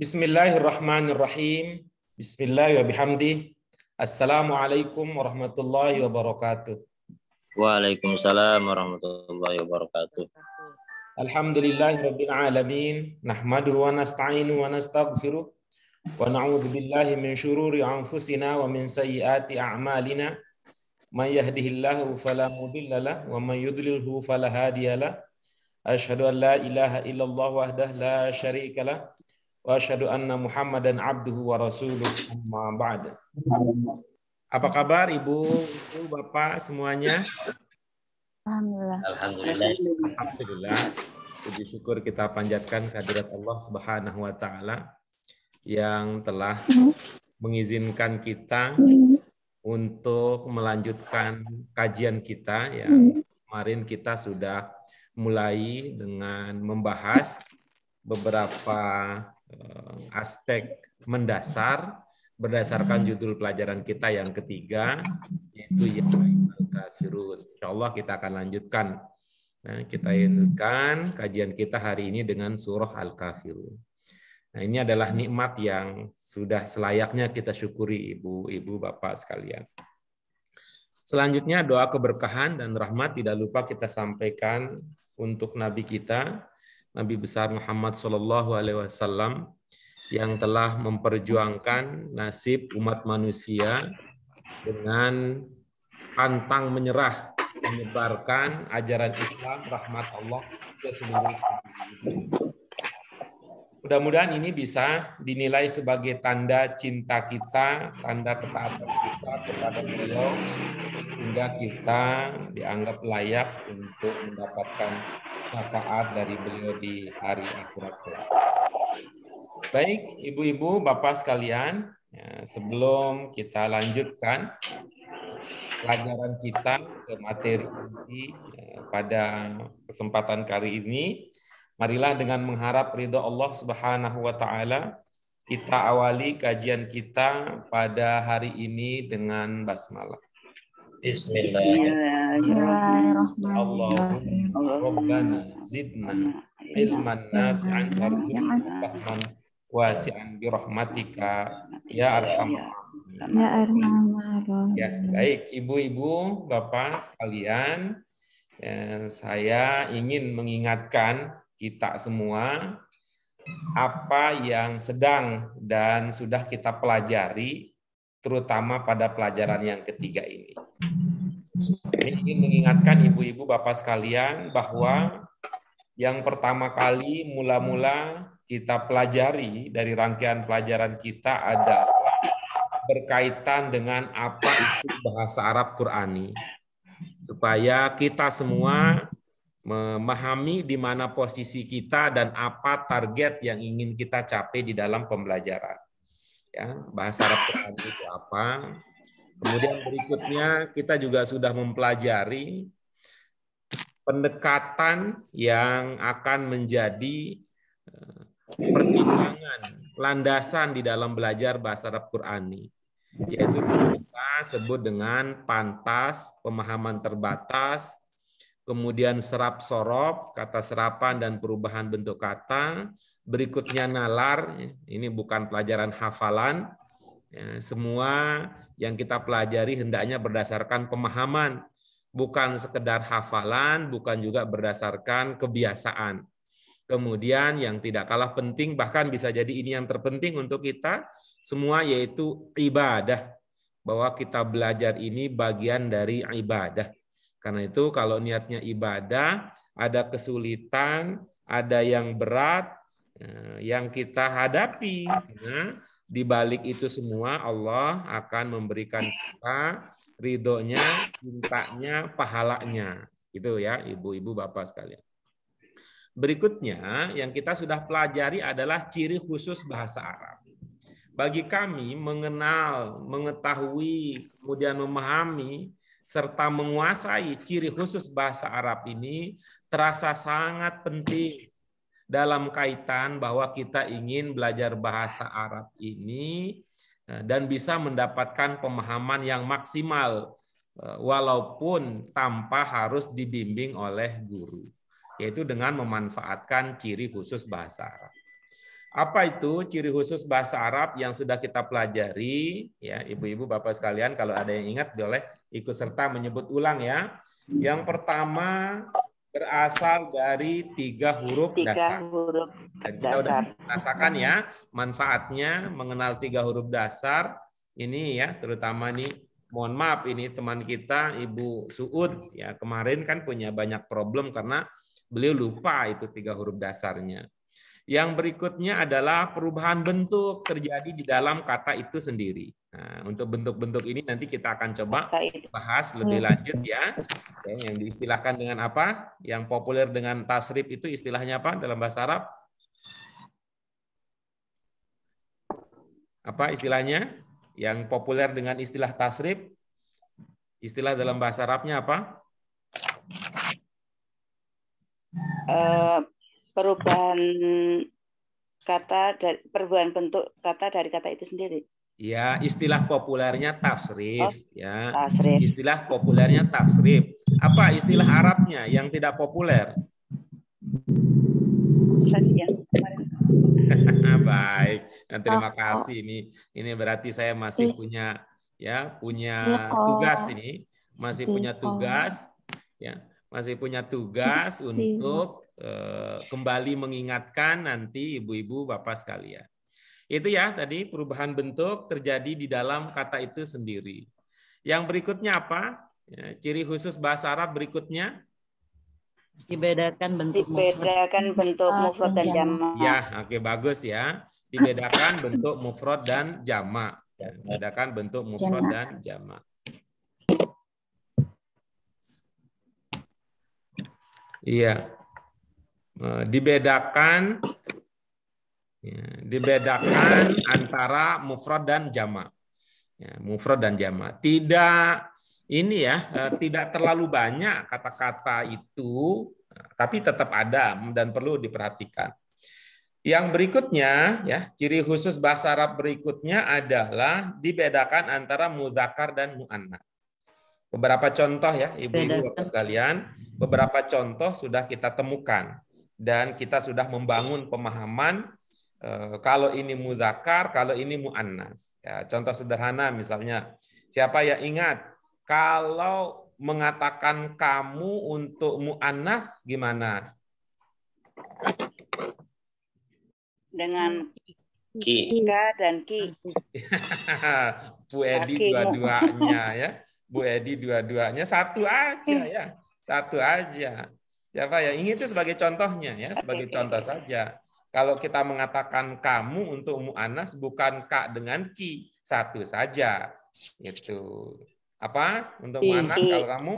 Bismillahirrahmanirrahim. Bismillah wa bihamdi. Assalamualaikum warahmatullahi wabarakatuh. Waalaikumsalam warahmatullahi wabarakatuh. Alhamdulillah rabbil alamin. Nahmaduhu wa nasta'inu wa nastaghfiruh. Wa na'udhu billahi min syururi anfusina wa min sayyiati a'malina. Man yahdihillahu fala mudilla lah wa man yudlilhu fala Ashhadu an la ilaha illallah wahdahu la syarika lah wa asyhadu anna Muhammadan abduhu wa rasuluh ba'd. Apa kabar Ibu, Ibu, Bapak semuanya? Alhamdulillah. Alhamdulillah. Alhamdulillah. Puji syukur kita panjatkan kehadirat Allah Subhanahu wa taala yang telah mengizinkan kita untuk melanjutkan kajian kita ya. Kemarin kita sudah mulai dengan membahas beberapa Eh, aspek mendasar berdasarkan hmm. judul pelajaran kita yang ketiga yaitu yang kafirun. Insya Allah kita akan lanjutkan. Nah, kita inginkan kajian kita hari ini dengan surah Al-Kafirun. Nah, ini adalah nikmat yang sudah selayaknya kita syukuri ibu-ibu bapak sekalian. Selanjutnya doa keberkahan dan rahmat tidak lupa kita sampaikan untuk nabi kita Nabi besar Muhammad Shallallahu Alaihi Wasallam yang telah memperjuangkan nasib umat manusia dengan pantang menyerah menyebarkan ajaran Islam rahmat Allah ke seluruh dunia. Mudah-mudahan ini bisa dinilai sebagai tanda cinta kita, tanda ketaatan kita kepada beliau, hingga kita dianggap layak untuk mendapatkan syafaat dari beliau di hari akhirat. Baik, ibu-ibu, bapak sekalian, ya, sebelum kita lanjutkan pelajaran kita ke materi ini, ya, pada kesempatan kali ini, Marilah dengan mengharap ridho Allah Subhanahu wa taala kita awali kajian kita pada hari ini dengan basmalah. Bismillahirrahmanirrahim. Allahumma rabbana zidna ilman nafi'an warzuqna fahman wasi'an bi rahmatika ya arhamar Ya Ya, baik ibu-ibu, bapak sekalian, ya, saya ingin mengingatkan kita semua apa yang sedang dan sudah kita pelajari terutama pada pelajaran yang ketiga ini. Ini ingin mengingatkan ibu-ibu bapak sekalian bahwa yang pertama kali mula-mula kita pelajari dari rangkaian pelajaran kita adalah berkaitan dengan apa itu bahasa Arab Qurani supaya kita semua memahami di mana posisi kita dan apa target yang ingin kita capai di dalam pembelajaran. Ya, bahasa Arab Quran itu apa? Kemudian berikutnya kita juga sudah mempelajari pendekatan yang akan menjadi eh, pertimbangan landasan di dalam belajar bahasa Arab Qurani yaitu kita sebut dengan pantas, pemahaman terbatas, kemudian serap sorop, kata serapan dan perubahan bentuk kata, berikutnya nalar, ini bukan pelajaran hafalan, ya, semua yang kita pelajari hendaknya berdasarkan pemahaman, bukan sekedar hafalan, bukan juga berdasarkan kebiasaan. Kemudian yang tidak kalah penting, bahkan bisa jadi ini yang terpenting untuk kita semua yaitu ibadah. Bahwa kita belajar ini bagian dari ibadah. Karena itu kalau niatnya ibadah, ada kesulitan, ada yang berat, eh, yang kita hadapi. di balik itu semua Allah akan memberikan kita ridhonya, cintanya, pahalanya. Itu ya ibu-ibu bapak sekalian. Berikutnya yang kita sudah pelajari adalah ciri khusus bahasa Arab. Bagi kami mengenal, mengetahui, kemudian memahami serta menguasai ciri khusus bahasa Arab ini terasa sangat penting dalam kaitan bahwa kita ingin belajar bahasa Arab ini eh, dan bisa mendapatkan pemahaman yang maksimal eh, walaupun tanpa harus dibimbing oleh guru yaitu dengan memanfaatkan ciri khusus bahasa Arab. Apa itu ciri khusus bahasa Arab yang sudah kita pelajari ya Ibu-ibu Bapak sekalian kalau ada yang ingat boleh ikut serta menyebut ulang ya. Yang pertama berasal dari tiga huruf tiga dasar. Huruf Dan kita sudah merasakan ya manfaatnya mengenal tiga huruf dasar ini ya, terutama nih mohon maaf ini teman kita Ibu Suud ya kemarin kan punya banyak problem karena beliau lupa itu tiga huruf dasarnya. Yang berikutnya adalah perubahan bentuk terjadi di dalam kata itu sendiri. Nah, untuk bentuk-bentuk ini nanti kita akan coba bahas lebih hmm. lanjut ya. Oke, yang diistilahkan dengan apa? Yang populer dengan tasrif itu istilahnya apa dalam bahasa Arab? Apa istilahnya? Yang populer dengan istilah tasrif? Istilah dalam bahasa Arabnya apa? Uh perubahan kata dari perubahan bentuk kata dari kata itu sendiri. Ya, istilah populernya tasrif oh, ya. Tasrif. Istilah populernya tasrif. Apa istilah Arabnya yang tidak populer? Tadi yang Baik. Nah, terima oh, oh. kasih ini. Ini berarti saya masih punya ya, punya oh. tugas ini, masih punya tugas ya, masih punya tugas untuk Eh, kembali mengingatkan nanti ibu-ibu bapak sekalian. Itu ya tadi perubahan bentuk terjadi di dalam kata itu sendiri. Yang berikutnya apa? Ya, ciri khusus bahasa Arab berikutnya dibedakan bentuk dibedakan bentuk ah, mufrad dan jamak. Ya, oke okay, bagus ya. Dibedakan bentuk mufrad dan jamak. Ya, dibedakan bentuk mufrad dan jamak. Iya. Eh, dibedakan ya, dibedakan antara mufrad dan jama. Ya, mufrad dan jama. Tidak ini ya, eh, tidak terlalu banyak kata-kata itu, tapi tetap ada dan perlu diperhatikan. Yang berikutnya ya, ciri khusus bahasa Arab berikutnya adalah dibedakan antara muzakar dan muannats. Beberapa contoh ya, ibu-ibu sekalian, beberapa contoh sudah kita temukan dan kita sudah membangun pemahaman eh, kalau ini mudakar, kalau ini muannas. Ya, contoh sederhana misalnya, siapa yang ingat kalau mengatakan kamu untuk muannas gimana? Dengan ki. dan ki. Bu Edi dua-duanya ya. Bu Edi dua-duanya satu aja ya. Satu aja. Siapa ya, ya? Ini itu sebagai contohnya ya, sebagai contoh saja. Kalau kita mengatakan kamu untuk mu'anas bukan kak dengan ki, satu saja. Itu apa untuk mu'anas kalau kamu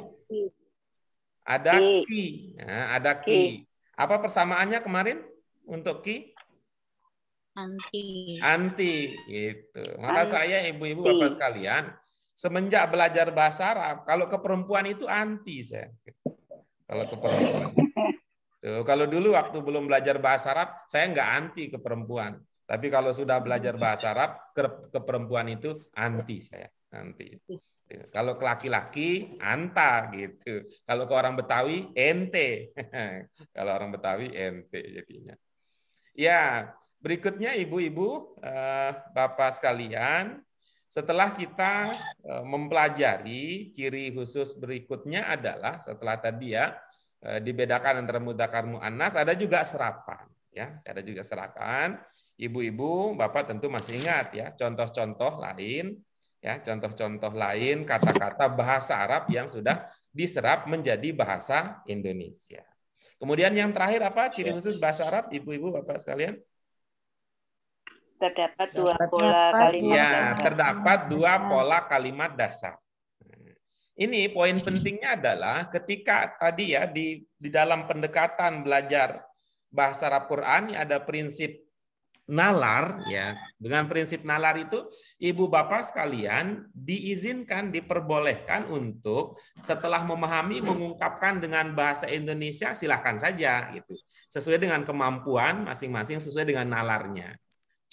ada ki, ya, ada ki. Apa persamaannya kemarin untuk ki? Anti. Anti, gitu. Maka saya ibu-ibu bapak sekalian, semenjak belajar bahasa Arab, kalau ke perempuan itu anti saya kalau ke perempuan. Tuh, kalau dulu waktu belum belajar bahasa Arab, saya nggak anti ke perempuan. Tapi kalau sudah belajar bahasa Arab, ke, ke perempuan itu anti saya, anti. Tuh. Kalau ke laki-laki, anta gitu. Kalau ke orang Betawi, ente. kalau orang Betawi, ente jadinya. Ya, berikutnya ibu-ibu, uh, bapak sekalian, setelah kita e, mempelajari ciri khusus berikutnya adalah setelah tadi ya e, dibedakan antara mudakar muannas ada juga serapan ya ada juga serapan ibu-ibu bapak tentu masih ingat ya contoh-contoh lain ya contoh-contoh lain kata-kata bahasa Arab yang sudah diserap menjadi bahasa Indonesia kemudian yang terakhir apa ciri ya. khusus bahasa Arab ibu-ibu bapak sekalian terdapat dua pola kalimat ya, dasar. terdapat dua pola kalimat dasar. Ini poin pentingnya adalah ketika tadi ya di di dalam pendekatan belajar bahasa Arab Quran ada prinsip nalar ya. Dengan prinsip nalar itu ibu bapak sekalian diizinkan diperbolehkan untuk setelah memahami mengungkapkan dengan bahasa Indonesia silahkan saja gitu. Sesuai dengan kemampuan masing-masing sesuai dengan nalarnya.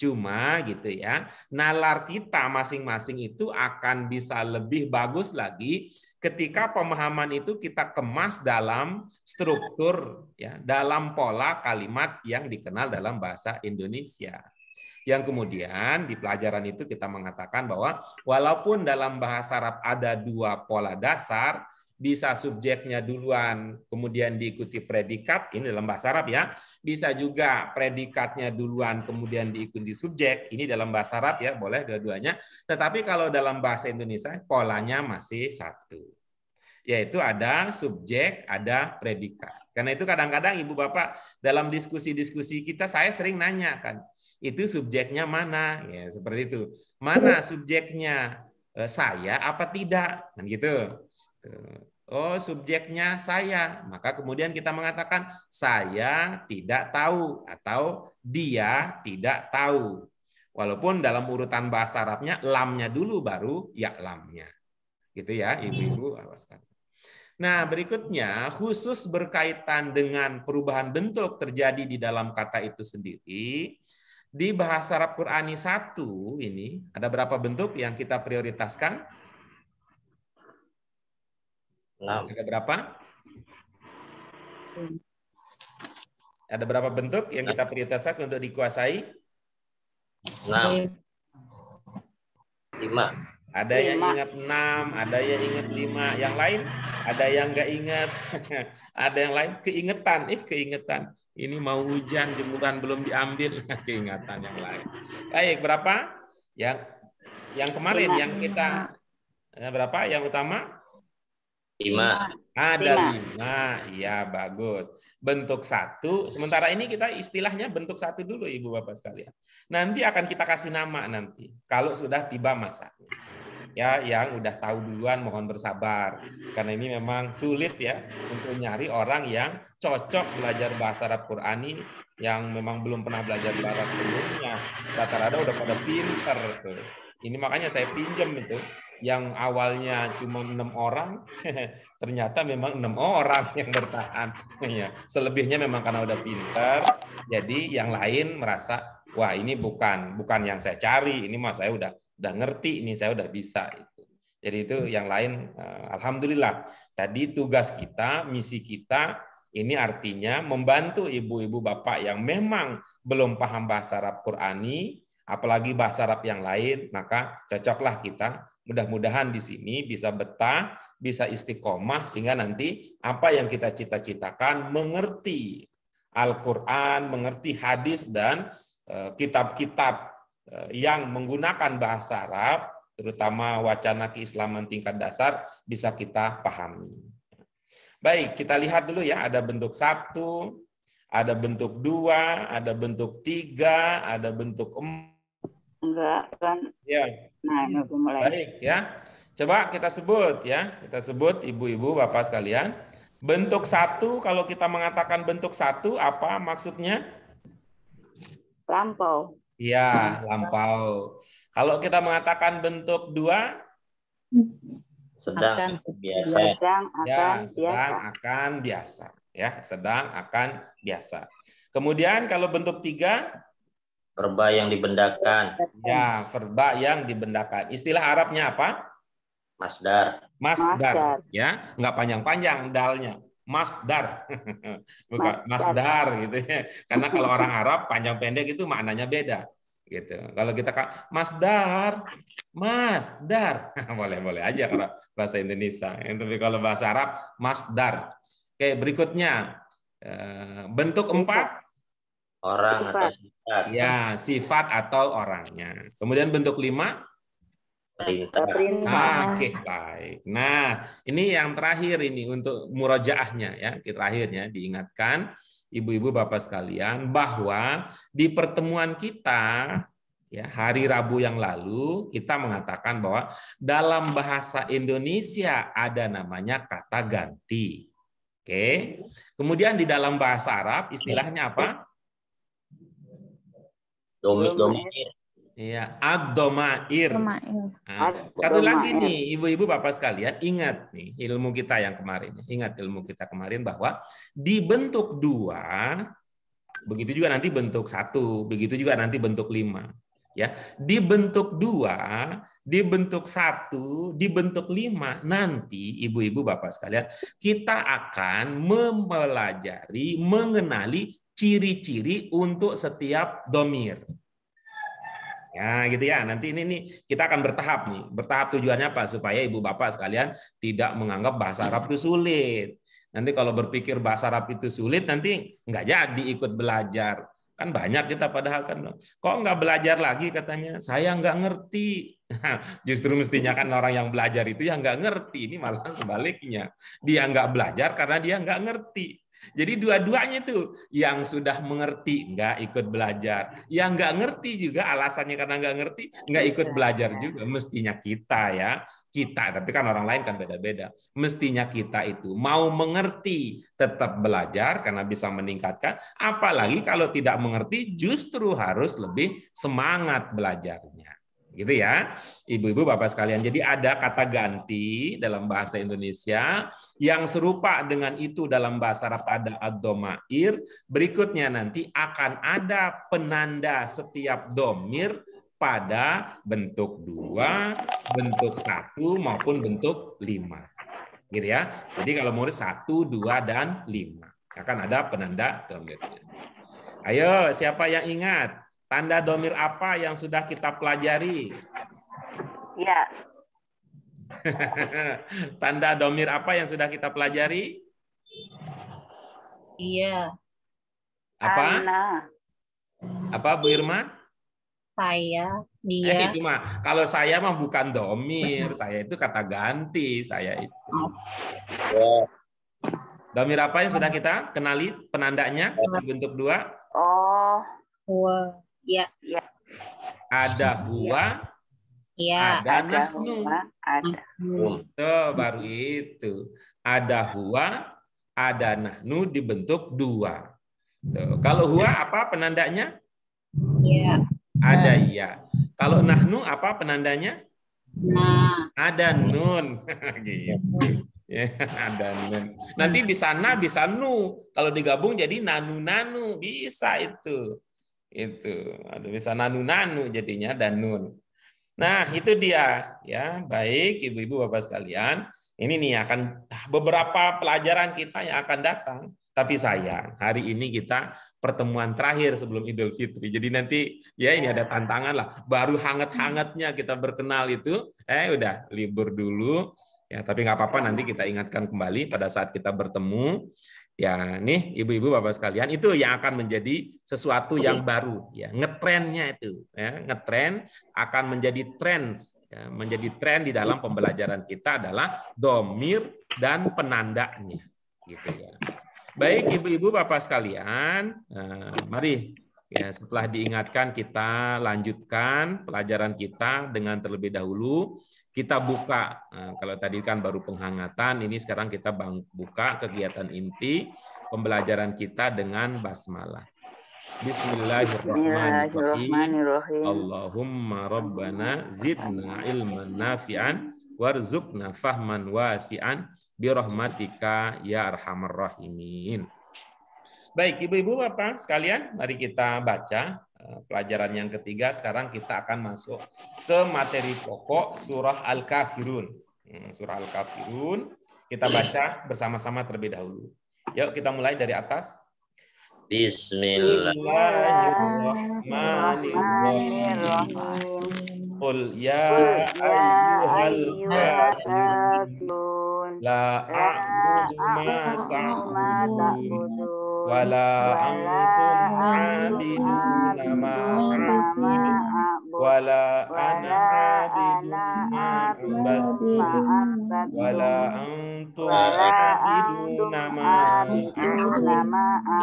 Cuma gitu ya, nalar kita masing-masing itu akan bisa lebih bagus lagi ketika pemahaman itu kita kemas dalam struktur ya, dalam pola kalimat yang dikenal dalam bahasa Indonesia. Yang kemudian di pelajaran itu kita mengatakan bahwa walaupun dalam bahasa Arab ada dua pola dasar, bisa subjeknya duluan kemudian diikuti predikat ini dalam bahasa Arab ya bisa juga predikatnya duluan kemudian diikuti subjek ini dalam bahasa Arab ya boleh dua-duanya tetapi kalau dalam bahasa Indonesia polanya masih satu yaitu ada subjek ada predikat karena itu kadang-kadang ibu bapak dalam diskusi-diskusi kita saya sering nanya kan itu subjeknya mana ya seperti itu mana subjeknya eh, saya apa tidak kan gitu oh subjeknya saya, maka kemudian kita mengatakan saya tidak tahu atau dia tidak tahu. Walaupun dalam urutan bahasa Arabnya lamnya dulu baru ya lamnya. Gitu ya, ibu-ibu awas kan. Nah, berikutnya khusus berkaitan dengan perubahan bentuk terjadi di dalam kata itu sendiri. Di bahasa Arab Qurani satu ini ada berapa bentuk yang kita prioritaskan? 6. Ada berapa? Ada berapa bentuk yang kita prioritaskan untuk dikuasai? 6. 5. Ada yang ingat 6, ada yang ingat 5. Yang lain? Ada yang nggak ingat. ada yang lain keingetan. Eh, keingetan. Ini mau hujan, jemuran belum diambil. Keingatan yang lain. Baik, berapa? Yang yang kemarin, 5. yang kita... Eh, berapa? Yang utama? Lima. Ada lima. lima. Iya, bagus. Bentuk satu. Sementara ini kita istilahnya bentuk satu dulu, Ibu Bapak sekalian. Nanti akan kita kasih nama nanti. Kalau sudah tiba masanya. Ya, yang udah tahu duluan mohon bersabar. Karena ini memang sulit ya untuk nyari orang yang cocok belajar bahasa Arab Qurani yang memang belum pernah belajar bahasa sebelumnya. Rata-rata udah pada pinter tuh. Ini makanya saya pinjam itu yang awalnya cuma enam orang, ternyata memang enam orang yang bertahan. Ya, selebihnya memang karena udah pinter, jadi yang lain merasa wah ini bukan bukan yang saya cari, ini mah saya udah udah ngerti, ini saya udah bisa. itu Jadi itu yang lain, eh, alhamdulillah. Tadi tugas kita, misi kita ini artinya membantu ibu-ibu bapak yang memang belum paham bahasa Arab Qurani, apalagi bahasa Arab yang lain, maka cocoklah kita Mudah-mudahan di sini bisa betah, bisa istiqomah, sehingga nanti apa yang kita cita-citakan mengerti Al-Quran, mengerti hadis, dan eh, kitab-kitab eh, yang menggunakan bahasa Arab, terutama wacana keislaman tingkat dasar, bisa kita pahami. Baik, kita lihat dulu ya, ada bentuk satu, ada bentuk dua, ada bentuk tiga, ada bentuk empat. Enggak, kan? Ya, Nah, hmm, mulai. Baik ya. Coba kita sebut ya, kita sebut ibu-ibu, bapak sekalian. Bentuk satu, kalau kita mengatakan bentuk satu, apa maksudnya? Lampau. Iya, lampau. Kalau kita mengatakan bentuk dua, sedang akan biasa. Sedang ya, akan ya, sedang akan biasa. Ya, sedang akan biasa. Kemudian kalau bentuk tiga, Verba yang dibendakan. Ya, verba yang dibendakan. Istilah Arabnya apa? Masdar. Masdar. Ya, nggak panjang-panjang dalnya. Masdar. Bukan masdar. masdar gitu ya. Karena kalau orang Arab panjang pendek itu maknanya beda gitu. Kalau kita masdar, masdar. Boleh-boleh aja kalau bahasa Indonesia. Ya, tapi kalau bahasa Arab masdar. Oke, berikutnya eh, bentuk empat Orang sifat. atau sifat. Ya, sifat atau orangnya. Kemudian bentuk lima? Perintah. Perintah. Ah, Oke, okay, baik. Nah, ini yang terakhir ini untuk murajaahnya ya. Terakhirnya diingatkan ibu-ibu bapak sekalian bahwa di pertemuan kita ya hari Rabu yang lalu kita mengatakan bahwa dalam bahasa Indonesia ada namanya kata ganti. Oke. Kemudian di dalam bahasa Arab istilahnya apa? Domik, domair. Iya, ad-domair. Nah, satu lagi nih, ibu-ibu bapak sekalian, ingat nih ilmu kita yang kemarin. Ingat ilmu kita kemarin bahwa di bentuk dua, begitu juga nanti bentuk satu, begitu juga nanti bentuk lima. Ya, di bentuk dua, di bentuk satu, di bentuk lima. Nanti ibu-ibu bapak sekalian, kita akan mempelajari, mengenali ciri-ciri untuk setiap domir. Ya, gitu ya. Nanti ini nih kita akan bertahap nih. Bertahap tujuannya apa? Supaya ibu bapak sekalian tidak menganggap bahasa Arab itu sulit. Nanti kalau berpikir bahasa Arab itu sulit, nanti nggak jadi ikut belajar. Kan banyak kita padahal kan. Kok nggak belajar lagi katanya? Saya nggak ngerti. Justru mestinya kan orang yang belajar itu yang nggak ngerti. Ini malah sebaliknya. Dia nggak belajar karena dia nggak ngerti. Jadi dua-duanya tuh yang sudah mengerti nggak ikut belajar, yang nggak ngerti juga alasannya karena nggak ngerti nggak ikut iya, belajar iya. juga. Mestinya kita ya kita, tapi kan orang lain kan beda-beda. Mestinya kita itu mau mengerti tetap belajar karena bisa meningkatkan. Apalagi kalau tidak mengerti justru harus lebih semangat belajarnya gitu ya ibu-ibu bapak sekalian jadi ada kata ganti dalam bahasa Indonesia yang serupa dengan itu dalam bahasa Arab ada ad berikutnya nanti akan ada penanda setiap domir pada bentuk dua bentuk satu maupun bentuk lima gitu ya jadi kalau mau satu dua dan lima akan ada penanda domirnya ayo siapa yang ingat Tanda domir apa yang sudah kita pelajari? Ya. Tanda domir apa yang sudah kita pelajari? Iya. Apa? Ana. Apa Bu Irma? Saya, dia. Eh, itu mah kalau saya mah bukan domir, saya itu kata ganti, saya itu. Oh. Domir apa yang sudah kita kenali penandanya bentuk dua? Oh. Wow. Iya. Ya. Ada hua, Iya. Ada, ada nahnu. ada. Tuh, baru itu. Ada hua, ada nahnu dibentuk dua. Tuh. Kalau hua iya. apa penandanya? Iya. Ada iya. Kalau nahnu apa penandanya? Nah. Ada nun. Gitu. Iya, ada nun. Nanti bisa na, bisa nu. Kalau digabung jadi nanu-nanu. Bisa itu itu ada bisa nanu nanu jadinya danun nah itu dia ya baik ibu-ibu bapak sekalian ini nih akan ah, beberapa pelajaran kita yang akan datang tapi sayang hari ini kita pertemuan terakhir sebelum Idul Fitri jadi nanti ya ini ada tantangan lah baru hangat-hangatnya kita berkenal itu eh udah libur dulu ya tapi nggak apa-apa nanti kita ingatkan kembali pada saat kita bertemu Ya, nih ibu-ibu bapak sekalian itu yang akan menjadi sesuatu yang baru ya. Ngetrennya itu ya, ngetren akan menjadi tren ya, menjadi tren di dalam pembelajaran kita adalah domir dan penandanya gitu ya. Baik ibu-ibu bapak sekalian, nah, mari ya setelah diingatkan kita lanjutkan pelajaran kita dengan terlebih dahulu kita buka. Nah, kalau tadi kan baru penghangatan, ini sekarang kita buka kegiatan inti pembelajaran kita dengan basmalah. Bismillahirrahmanirrahim. Allahumma rabbana zidna ilman nafi'an warzuqna fahman wasi'an birahmatika ya arhamar rahimin. Baik, Ibu-ibu Bapak sekalian, mari kita baca Eh, pelajaran yang ketiga sekarang kita akan masuk ke materi pokok surah Al-Kafirun. Hmm, surah Al-Kafirun kita baca bersama-sama terlebih dahulu. Yuk kita mulai dari atas. Bismillahirrahmanirrahim. Qul ya ayyuhal kafirun wala antum abiduna ma abudu wala ana abidu ma abadu wala antum abiduna ma abudu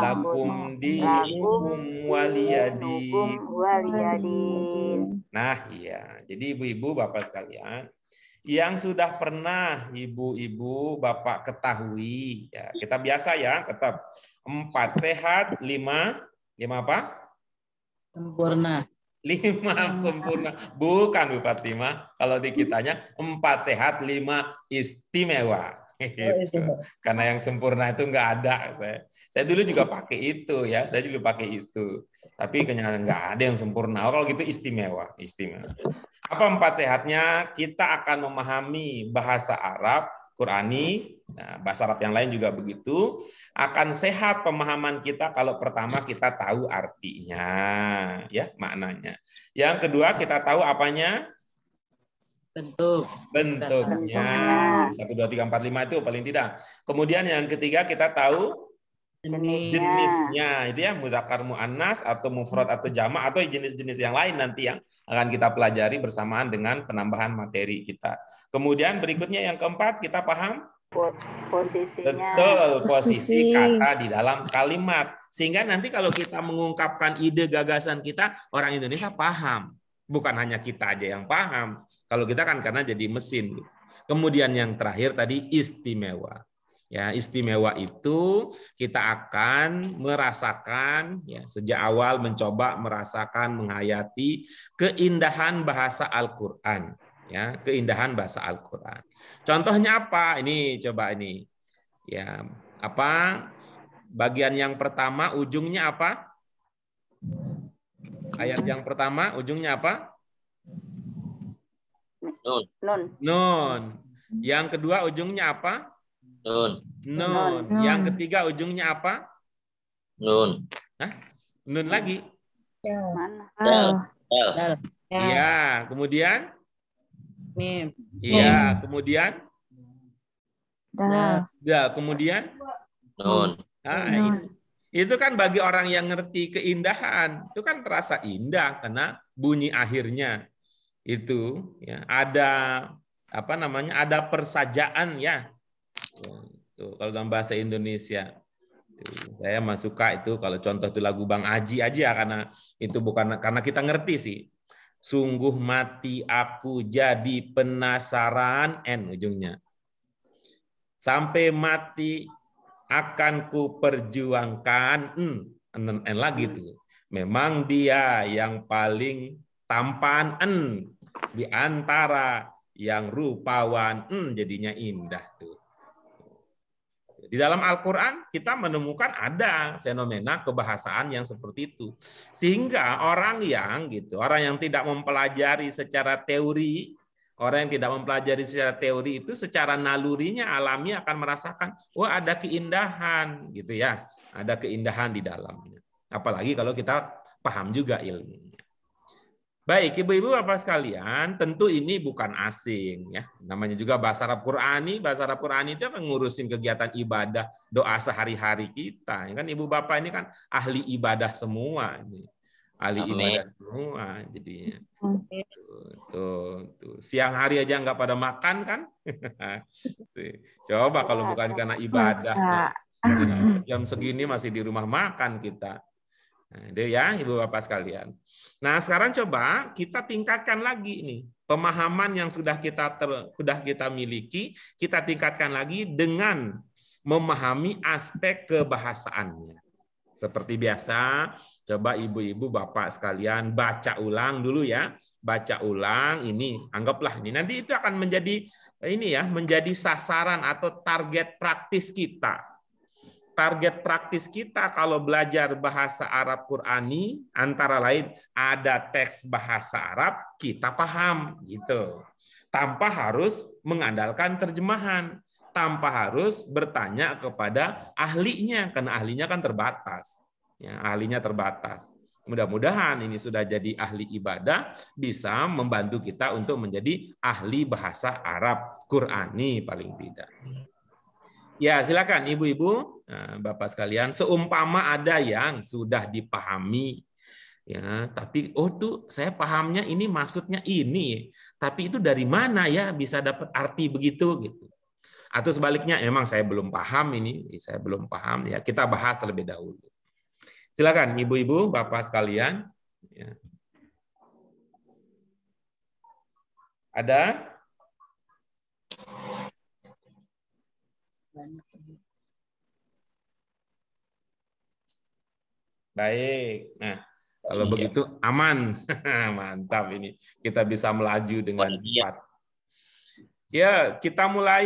lakum dinukum waliyadin nah iya jadi ibu-ibu bapak sekalian yang sudah pernah ibu-ibu bapak ketahui ya kita biasa ya tetap Empat sehat, lima, lima apa? Sempurna. Lima sempurna. Bukan Bu Fatima. Kalau di kitanya, empat sehat, lima istimewa. Oh, gitu. Karena yang sempurna itu nggak ada. Saya, saya dulu juga pakai itu ya. Saya dulu pakai itu. Tapi kenyataan nggak ada yang sempurna. Oh, kalau gitu istimewa, istimewa. Apa empat sehatnya? Kita akan memahami bahasa Arab Qurani, nah, bahasa Arab yang lain juga begitu, akan sehat pemahaman kita kalau pertama kita tahu artinya, ya maknanya. Yang kedua kita tahu apanya? Bentuk. Bentuknya. Satu, dua, tiga, empat, lima itu paling tidak. Kemudian yang ketiga kita tahu jenis. jenisnya itu ya mudakar muannas atau mufrad atau jama atau jenis-jenis yang lain nanti yang akan kita pelajari bersamaan dengan penambahan materi kita. Kemudian berikutnya yang keempat kita paham posisinya. Betul, posisi kata di dalam kalimat. Sehingga nanti kalau kita mengungkapkan ide gagasan kita, orang Indonesia paham. Bukan hanya kita aja yang paham. Kalau kita kan karena jadi mesin. Kemudian yang terakhir tadi istimewa. Ya, istimewa itu kita akan merasakan ya sejak awal mencoba merasakan menghayati keindahan bahasa Al-Qur'an, ya, keindahan bahasa Al-Qur'an. Contohnya apa? Ini coba ini. Ya, apa? Bagian yang pertama ujungnya apa? Ayat yang pertama ujungnya apa? Nun. Nun. Nun. Yang kedua ujungnya apa? Nun. Nun. Yang ketiga ujungnya apa? Nun. Hah? Nun lagi. Dal, ya. Iya, kemudian? Mim. Iya, kemudian? Dal. kemudian? Nun. Nah, Nun. Itu kan bagi orang yang ngerti keindahan, itu kan terasa indah karena bunyi akhirnya itu ya ada apa namanya ada persajaan ya Tuh, gitu. kalau dalam bahasa Indonesia. saya masuk suka itu kalau contoh itu lagu Bang Aji aja ya, karena itu bukan karena kita ngerti sih. Sungguh mati aku jadi penasaran n ujungnya. Sampai mati akan ku perjuangkan n, hmm, n, n lagi tuh. Memang dia yang paling tampan n di antara yang rupawan n hmm, jadinya indah tuh. Di dalam Al-Quran kita menemukan ada fenomena kebahasaan yang seperti itu. Sehingga orang yang gitu, orang yang tidak mempelajari secara teori, orang yang tidak mempelajari secara teori itu secara nalurinya alami akan merasakan, wah oh, ada keindahan gitu ya, ada keindahan di dalamnya. Apalagi kalau kita paham juga ilmu. Baik, ibu-ibu bapak sekalian, tentu ini bukan asing ya. Namanya juga bahasa Arab Qurani, bahasa Arab Qurani itu kan ngurusin kegiatan ibadah, doa sehari-hari kita. Ya kan ibu bapak ini kan ahli ibadah semua ini. Ahli Amin. ibadah semua jadinya. Tuh, Siang hari aja nggak pada makan kan? Coba kalau iya, bukan iya. karena ibadah. Ya. Jam segini masih di rumah makan kita. Nah, itu ya Ibu Bapak sekalian. Nah, sekarang coba kita tingkatkan lagi nih pemahaman yang sudah kita ter, sudah kita miliki, kita tingkatkan lagi dengan memahami aspek kebahasaannya. Seperti biasa, coba ibu-ibu, bapak sekalian baca ulang dulu ya, baca ulang ini, anggaplah ini nanti itu akan menjadi ini ya, menjadi sasaran atau target praktis kita target praktis kita kalau belajar bahasa Arab Qurani antara lain ada teks bahasa Arab kita paham gitu. Tanpa harus mengandalkan terjemahan, tanpa harus bertanya kepada ahlinya karena ahlinya kan terbatas. Ya, ahlinya terbatas. Mudah-mudahan ini sudah jadi ahli ibadah bisa membantu kita untuk menjadi ahli bahasa Arab Qurani paling tidak. Ya, silakan ibu-ibu, eh, bapak sekalian. Seumpama ada yang sudah dipahami, ya, tapi oh tuh saya pahamnya ini maksudnya ini, tapi itu dari mana ya bisa dapat arti begitu gitu. Atau sebaliknya, emang saya belum paham ini, saya belum paham ya. Kita bahas terlebih dahulu. Silakan ibu-ibu, bapak sekalian. Ya. Ada? banyak. Baik. Nah, kalau iya. begitu aman. Mantap ini. Kita bisa melaju dengan cepat. Ya, kita mulai.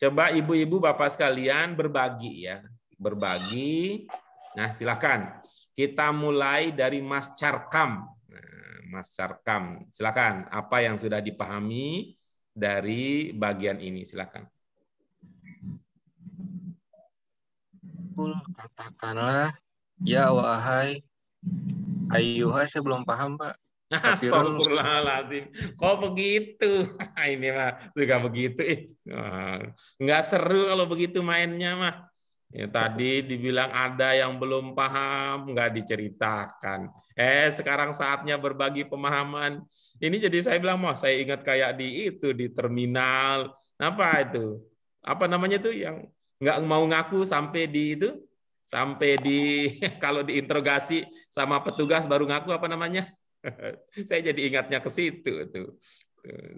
Coba ibu-ibu, bapak sekalian berbagi ya. Berbagi. Nah, silakan. Kita mulai dari Mas Carkam. Nah, Mas Carkam, silakan. Apa yang sudah dipahami dari bagian ini? Silakan. Yakul hmm. katakanlah ya wahai ayuha saya belum paham pak Astagfirullahaladzim. Kok begitu? Ini mah juga begitu. Eh, nggak seru kalau begitu mainnya mah. Ya, tadi dibilang ada yang belum paham, nggak diceritakan. Eh, sekarang saatnya berbagi pemahaman. Ini jadi saya bilang, mau saya ingat kayak di itu, di terminal. Apa itu? Apa namanya tuh yang nggak mau ngaku sampai di itu sampai di kalau diinterogasi sama petugas baru ngaku apa namanya saya jadi ingatnya ke situ tuh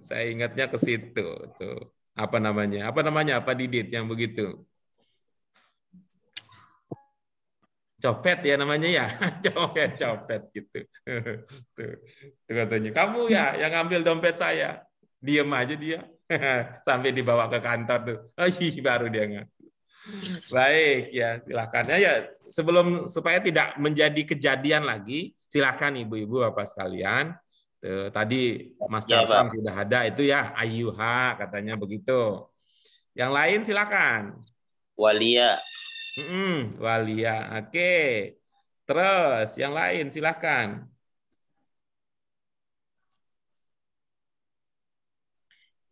saya ingatnya ke situ tuh apa namanya apa namanya apa didit yang begitu copet ya namanya ya copet copet gitu tuh, tuh katanya kamu ya yang ngambil dompet saya diem aja dia sampai dibawa ke kantor tuh oh, baru dia ngaku Baik, ya silakan ya, ya, sebelum supaya tidak menjadi kejadian lagi, silakan ibu-ibu bapak sekalian. Tuh, tadi Mas ya, Cakram sudah ada itu ya, ayuha katanya begitu. Yang lain silakan. Walia. Mm -mm, walia. Oke. Terus yang lain silakan.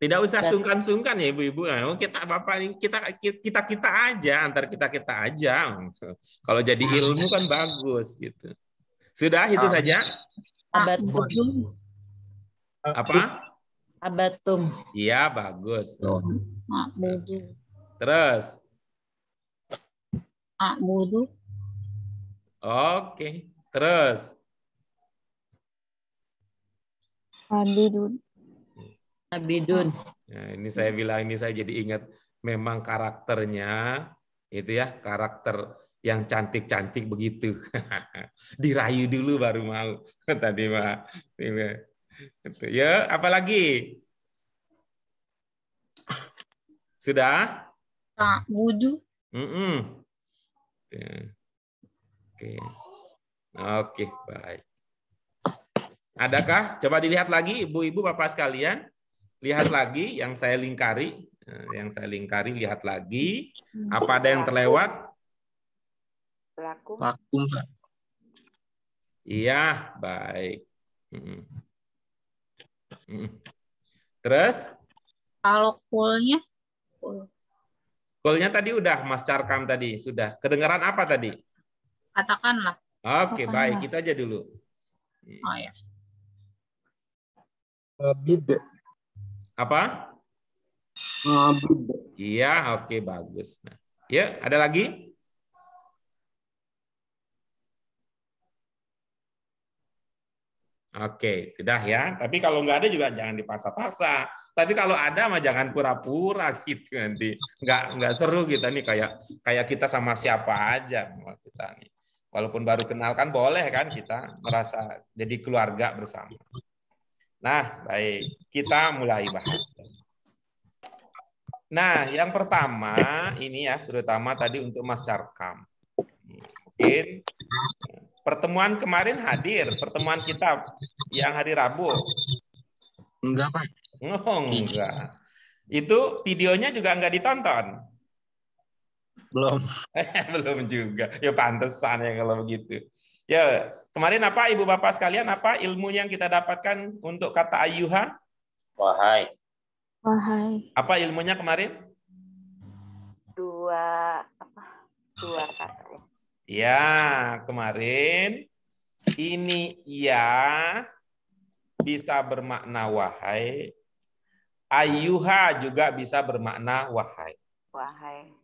Tidak usah sungkan-sungkan ya ibu-ibu. Ah, oh, kita bapak ini kita kita kita aja antar kita kita aja. Kalau jadi ilmu kan bagus gitu. Sudah itu saja. Abatum. Apa? Abatum. Iya bagus. Terus. Makmudu. Oke. Terus. Abidun. Abidun. Nah, ya, ini saya bilang ini saya jadi ingat memang karakternya itu ya karakter yang cantik-cantik begitu. Dirayu dulu baru mau tadi Pak. Iya. Gitu. Ya, apalagi? Sudah? Tak wudhu. Mm -mm. Ya. Oke. Oke, baik. Adakah? Coba dilihat lagi ibu-ibu bapak sekalian lihat lagi yang saya lingkari, eh, yang saya lingkari lihat lagi. Hmm. Apa ada yang terlewat? Pelaku? Iya, baik. Hmm. Hmm. Terus? Kalau kulnya? Kulnya tadi udah Mas Carkam tadi sudah. Kedengaran apa tadi? Katakanlah. Oke, okay, baik. Kita aja dulu. Oh ya. Eh, apa? Ah, iya, oke okay, bagus. Nah, ya, ada lagi? Oke, okay, sudah ya. Tapi kalau nggak ada juga jangan dipaksa-paksa. Tapi kalau ada mah jangan pura-pura gitu nanti. Nggak nggak seru kita nih kayak kayak kita sama siapa aja kita nih. Walaupun baru kenal kan boleh kan kita merasa jadi keluarga bersama. Nah, baik. Kita mulai bahas. Nah, yang pertama ini ya, terutama tadi untuk Mas Jarkam. Mungkin pertemuan kemarin hadir, pertemuan kita yang hari Rabu. Enggak, Pak. Oh, enggak. Itu videonya juga enggak ditonton. Belum. Belum juga. Ya pantesan ya kalau begitu. Ya, kemarin apa Ibu Bapak sekalian apa ilmu yang kita dapatkan untuk kata ayuha? Wahai. Wahai. Apa ilmunya kemarin? Dua apa? Dua kata. Ya, kemarin ini ya bisa bermakna wahai. Ayuha juga bisa bermakna wahai. Wahai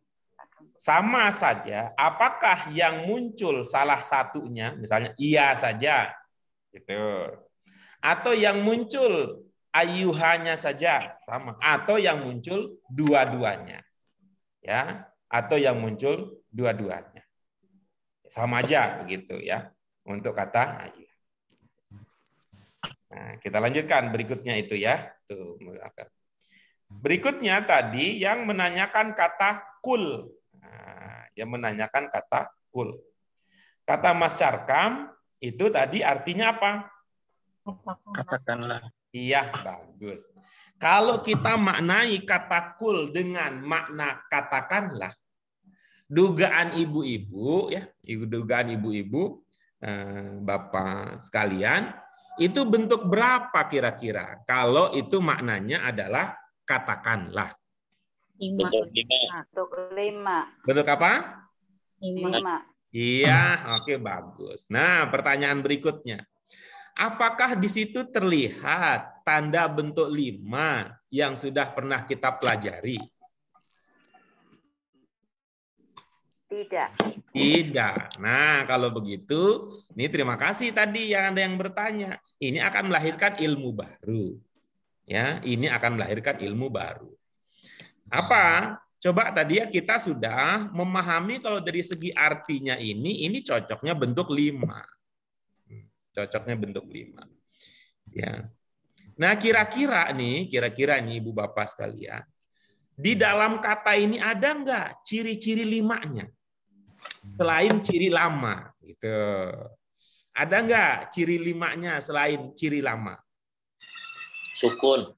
sama saja apakah yang muncul salah satunya misalnya iya saja gitu atau yang muncul ayuhanya saja sama atau yang muncul dua-duanya ya atau yang muncul dua-duanya sama aja begitu ya untuk kata ayu nah kita lanjutkan berikutnya itu ya tuh berikutnya tadi yang menanyakan kata kul yang menanyakan kata kul. Kata mascarkam itu tadi artinya apa? Katakanlah. Iya, bagus. Kalau kita maknai kata kul dengan makna katakanlah, dugaan ibu-ibu ya, dugaan ibu-ibu, eh, Bapak sekalian, itu bentuk berapa kira-kira? Kalau itu maknanya adalah katakanlah. Lima. Bentuk lima. Bentuk lima. Bentuk apa? Lima. Iya, oke okay, bagus. Nah, pertanyaan berikutnya. Apakah di situ terlihat tanda bentuk lima yang sudah pernah kita pelajari? Tidak. Tidak. Nah, kalau begitu, ini terima kasih tadi yang ada yang bertanya. Ini akan melahirkan ilmu baru. Ya, ini akan melahirkan ilmu baru. Apa? Coba tadi ya kita sudah memahami kalau dari segi artinya ini, ini cocoknya bentuk lima. Cocoknya bentuk lima. Ya. Nah kira-kira nih, kira-kira nih Ibu Bapak sekalian, di dalam kata ini ada nggak ciri-ciri limanya? Selain ciri lama. gitu. Ada nggak ciri limanya selain ciri lama? Sukun.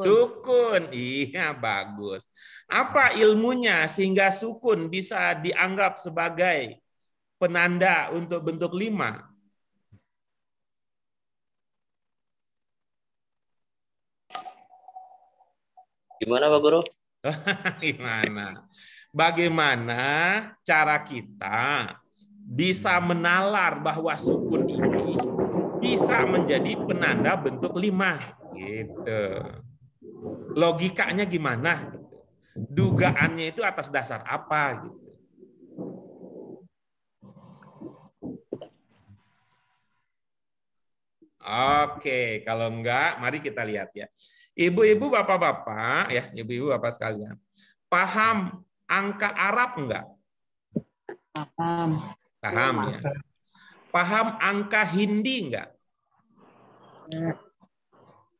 Sukun. Iya, bagus. Apa ilmunya sehingga sukun bisa dianggap sebagai penanda untuk bentuk lima? Gimana Pak Guru? Gimana? Bagaimana cara kita bisa menalar bahwa sukun ini bisa menjadi penanda bentuk lima? Gitu logikanya gimana gitu. Dugaannya itu atas dasar apa gitu. Oke, kalau enggak mari kita lihat ya. Ibu-ibu, bapak-bapak ya, ibu-ibu bapak sekalian. Paham angka Arab enggak? Paham. Paham ya. Paham angka Hindi enggak?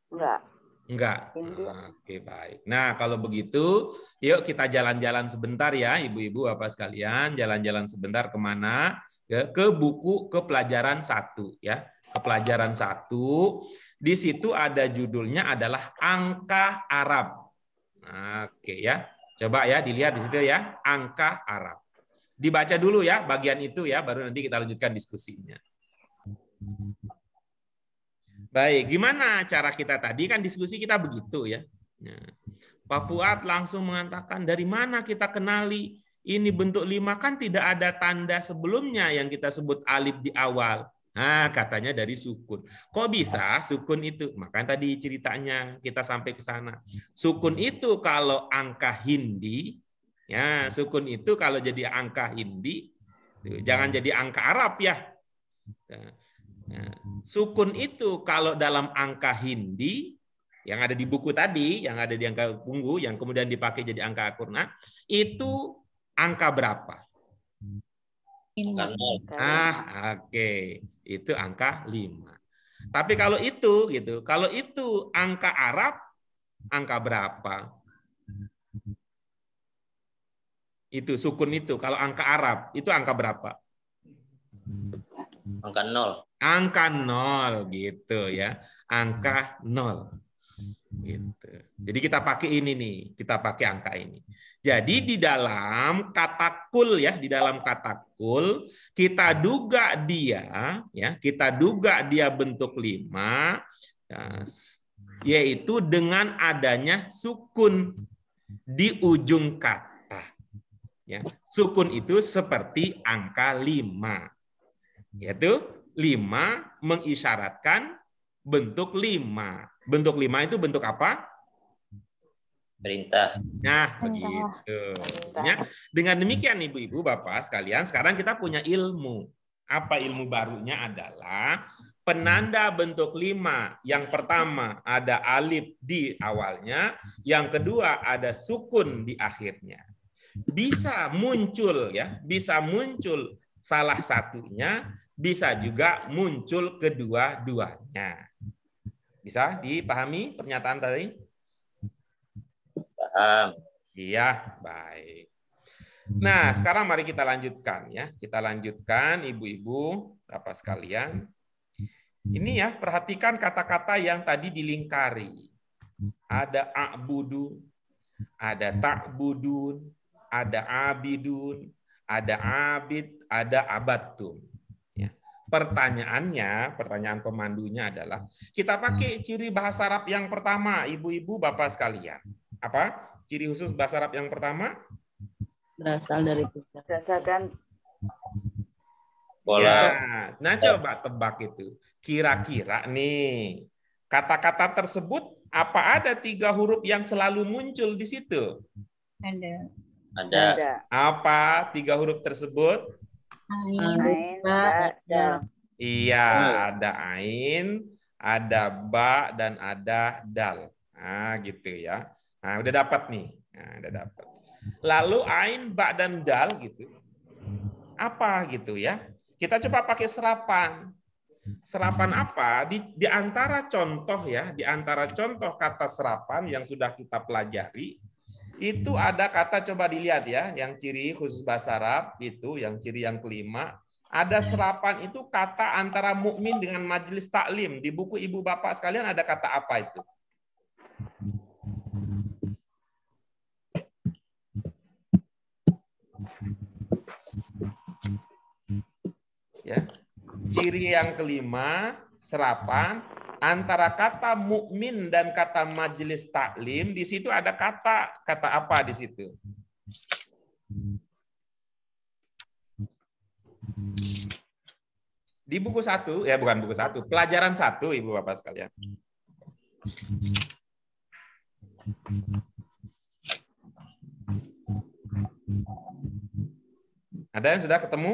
Enggak. Enggak. Ah, oke, baik. Nah, kalau begitu, yuk kita jalan-jalan sebentar ya, Ibu-ibu, apa sekalian, jalan-jalan sebentar kemana? Ke, ke buku ke pelajaran satu ya. Ke pelajaran satu, di situ ada judulnya adalah angka Arab. Nah, oke ya. Coba ya dilihat di situ ya, angka Arab. Dibaca dulu ya bagian itu ya, baru nanti kita lanjutkan diskusinya. Baik, gimana cara kita tadi kan diskusi kita begitu ya. ya. Pak Fuad langsung mengatakan dari mana kita kenali ini bentuk lima kan tidak ada tanda sebelumnya yang kita sebut alif di awal. Nah, katanya dari sukun. Kok bisa sukun itu? Maka tadi ceritanya kita sampai ke sana. Sukun itu kalau angka Hindi, ya sukun itu kalau jadi angka Hindi, jangan jadi angka Arab ya. Nah, Ya. sukun itu kalau dalam angka Hindi yang ada di buku tadi, yang ada di angka punggu, yang kemudian dipakai jadi angka akurna, itu angka berapa? Ah, oke. Okay. Itu angka lima. Tapi kalau itu gitu, kalau itu angka Arab, angka berapa? Itu sukun itu kalau angka Arab, itu angka berapa? Angka nol. Angka nol gitu ya. Angka nol. Gitu. Jadi kita pakai ini nih, kita pakai angka ini. Jadi di dalam kata kul ya, di dalam kata kul kita duga dia ya, kita duga dia bentuk lima ya, yaitu dengan adanya sukun di ujung kata. Ya, sukun itu seperti angka lima yaitu lima mengisyaratkan bentuk lima. Bentuk lima itu bentuk apa? Perintah. Nah, begitu. Ya, dengan demikian Ibu-ibu, Bapak sekalian, sekarang kita punya ilmu. Apa ilmu barunya adalah penanda bentuk lima. Yang pertama ada alif di awalnya, yang kedua ada sukun di akhirnya. Bisa muncul ya, bisa muncul salah satunya bisa juga muncul kedua-duanya. Bisa dipahami pernyataan tadi? Paham. Iya, baik. Nah, sekarang mari kita lanjutkan ya. Kita lanjutkan ibu-ibu, Bapak sekalian. Ini ya, perhatikan kata-kata yang tadi dilingkari. Ada a'budu, ada ta'budun, ada abidun, ada abid, ada abatum pertanyaannya, pertanyaan pemandunya adalah kita pakai hmm. ciri bahasa Arab yang pertama, ibu-ibu, bapak sekalian. Apa? Ciri khusus bahasa Arab yang pertama? Berasal dari berdasarkan bola. Ya, nah coba tebak itu. Kira-kira nih kata-kata tersebut apa ada tiga huruf yang selalu muncul di situ? Ada. Ada. Apa tiga huruf tersebut? Ain, ain Iya, hmm. ada ain, ada ba dan ada dal. Nah, gitu ya. Nah, udah dapat nih. Nah, udah dapat. Lalu ain, ba dan dal gitu. Apa gitu ya? Kita coba pakai serapan. Serapan apa? Di, di antara contoh ya, di antara contoh kata serapan yang sudah kita pelajari, itu ada kata coba dilihat ya, yang ciri khusus bahasa Arab itu yang ciri yang kelima ada ya. serapan itu kata antara mukmin dengan majelis taklim di buku ibu bapak sekalian ada kata apa itu? Ya. Ciri yang kelima serapan antara kata mukmin dan kata majelis taklim di situ ada kata kata apa di situ? Di buku satu ya bukan buku satu, pelajaran satu ibu bapak sekalian. Ada yang sudah ketemu?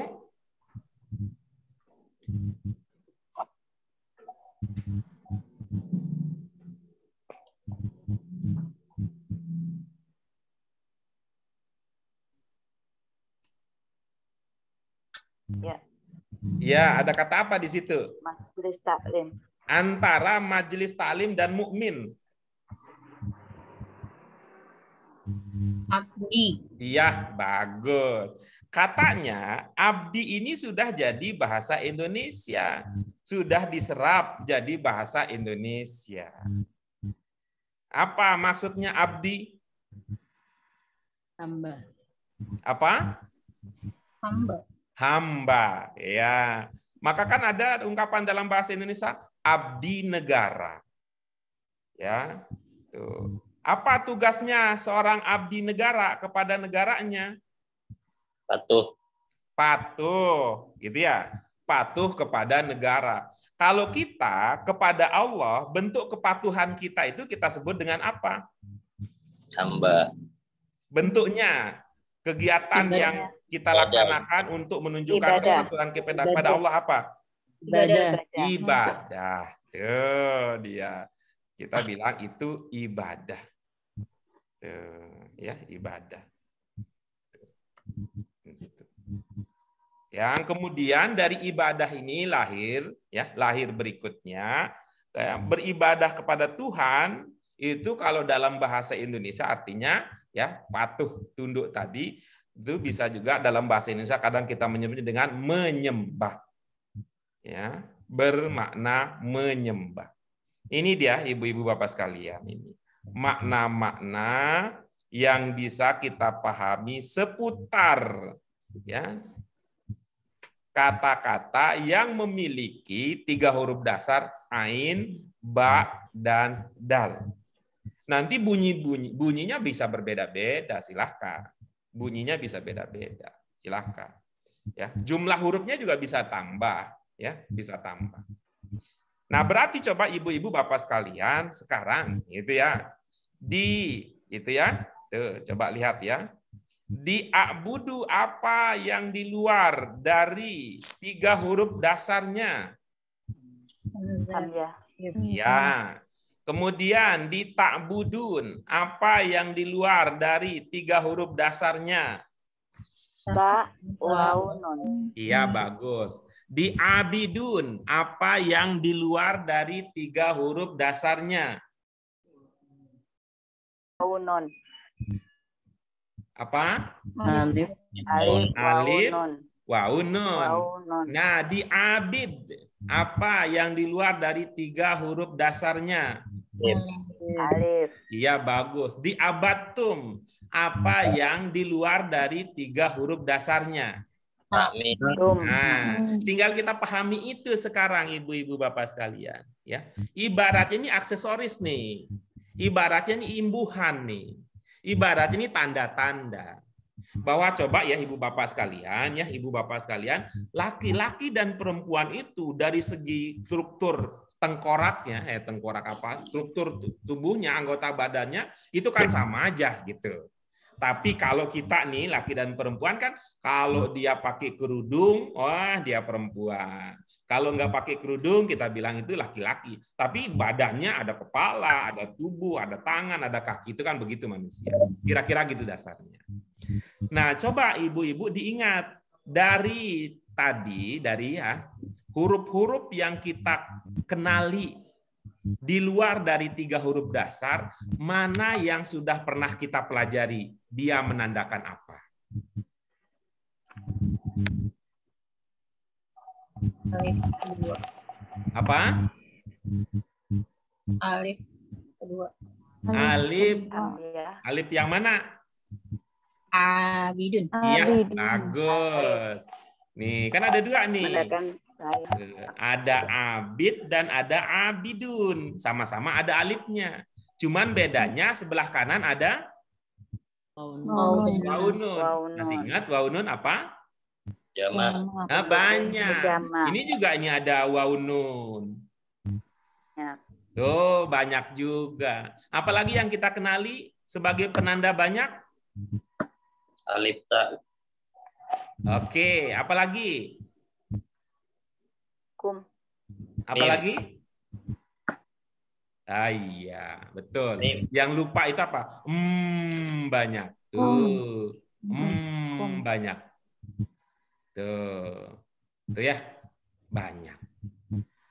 Ya, ada kata apa di situ? Majelis taklim. Antara majelis taklim dan mukmin. Abdi. Iya, bagus. Katanya abdi ini sudah jadi bahasa Indonesia, sudah diserap jadi bahasa Indonesia. Apa maksudnya abdi? Hamba. Apa? Hamba hamba ya. Maka kan ada ungkapan dalam bahasa Indonesia abdi negara. Ya. Tuh. Apa tugasnya seorang abdi negara kepada negaranya? Patuh. Patuh, gitu ya. Patuh kepada negara. Kalau kita kepada Allah, bentuk kepatuhan kita itu kita sebut dengan apa? Hamba. Bentuknya kegiatan ibadah. yang kita laksanakan ibadah. untuk menunjukkan kepatuhan kepada pada Allah apa? Ibadah. Ibadah. Tuh dia. Kita bilang itu ibadah. Tuh, ya, ibadah. Yang kemudian dari ibadah ini lahir ya, lahir berikutnya beribadah kepada Tuhan itu kalau dalam bahasa Indonesia artinya ya patuh tunduk tadi itu bisa juga dalam bahasa Indonesia kadang kita menyebutnya dengan menyembah ya bermakna menyembah ini dia ibu-ibu bapak sekalian ini makna-makna yang bisa kita pahami seputar ya kata-kata yang memiliki tiga huruf dasar ain, ba, dan dal. Nanti bunyi-bunyi bunyinya bisa berbeda-beda, silahkan. Bunyinya bisa beda-beda, silahkan. Ya, jumlah hurufnya juga bisa tambah, ya, bisa tambah. Nah, berarti coba ibu-ibu bapak sekalian sekarang gitu ya. Di itu ya. Tuh, coba lihat ya. Di abudu apa yang di luar dari tiga huruf dasarnya? Ya, Kemudian di ta'budun, apa yang di luar dari tiga huruf dasarnya? Ta, waw, nun. Iya, bagus. Di abidun, apa yang di luar dari tiga huruf dasarnya? Waw, nun. Apa? Alif, alif, Wow, nun. Nah, di abid, apa yang di luar dari tiga huruf dasarnya? Alif. Iya bagus. Di abatum apa yang di luar dari tiga huruf dasarnya? Nah, tinggal kita pahami itu sekarang ibu-ibu bapak sekalian. Ya, ibaratnya ini aksesoris nih, ibaratnya ini imbuhan nih, ibaratnya ini tanda-tanda bahwa coba ya ibu bapak sekalian ya ibu bapak sekalian laki-laki dan perempuan itu dari segi struktur tengkoraknya, ya tengkorak apa, struktur tubuhnya, anggota badannya itu kan ya. sama aja gitu. Tapi kalau kita nih laki dan perempuan kan, kalau hmm. dia pakai kerudung, wah dia perempuan. Kalau nggak hmm. pakai kerudung kita bilang itu laki-laki. Tapi badannya ada kepala, ada tubuh, ada tangan, ada kaki. Itu kan begitu manusia. Kira-kira gitu dasarnya. Nah coba ibu-ibu diingat dari tadi dari ya huruf-huruf yang kita kenali di luar dari tiga huruf dasar, mana yang sudah pernah kita pelajari? Dia menandakan apa? Alif kedua. Apa? Alif kedua. Alif. Oh, iya. Alif yang mana? Abidun. Iya, bagus. Nih, hmm. kan ada dua nih. Kan? Ada abid dan ada abidun. Sama-sama ada alifnya. Cuman hmm. bedanya sebelah kanan ada waunun. waunun. Masih ingat waunun apa? Jamak. Nah, banyak. Ini juga ini ada waunun. Oh, banyak juga. Apalagi yang kita kenali sebagai penanda banyak? Alif tak. Hmm. Oke, apa lagi? Kum. Apa iya. lagi? Ah, iya, betul. Mim. Iya. Yang lupa itu apa? Hmm, banyak. Tuh. Hmm, banyak. Tuh. Tuh ya. Banyak.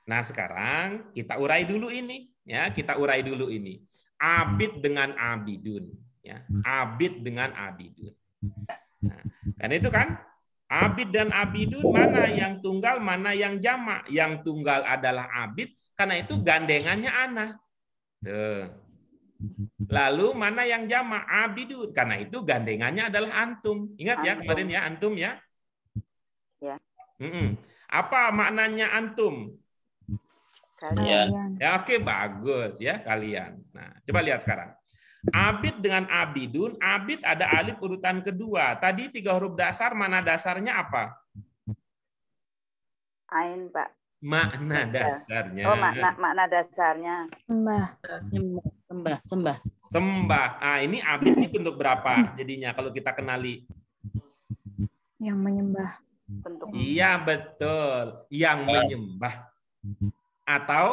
Nah, sekarang kita urai dulu ini, ya. Kita urai dulu ini. Abid dengan abidun, ya. Hmm. Abid dengan abidun. Nah, karena itu kan abid dan abidun mana yang tunggal, mana yang jamak. Yang tunggal adalah abid, karena itu gandengannya ana. Tuh. Lalu mana yang jamak? Abidun. Karena itu gandengannya adalah antum. Ingat ya kemarin ya antum ya. Ya. Mm -mm. Apa maknanya antum? Kalian. Ya, oke okay, bagus ya kalian. Nah, coba lihat sekarang. Abid dengan abidun, abid ada alif urutan kedua. Tadi tiga huruf dasar, mana dasarnya apa? Ain, Pak. Makna dasarnya. Oh, makna, makna dasarnya. Sembah. Sembah. Sembah. Sembah. Ah, ini abid ini bentuk berapa jadinya kalau kita kenali? Yang menyembah. Bentuk. Iya, betul. Yang menyembah. Atau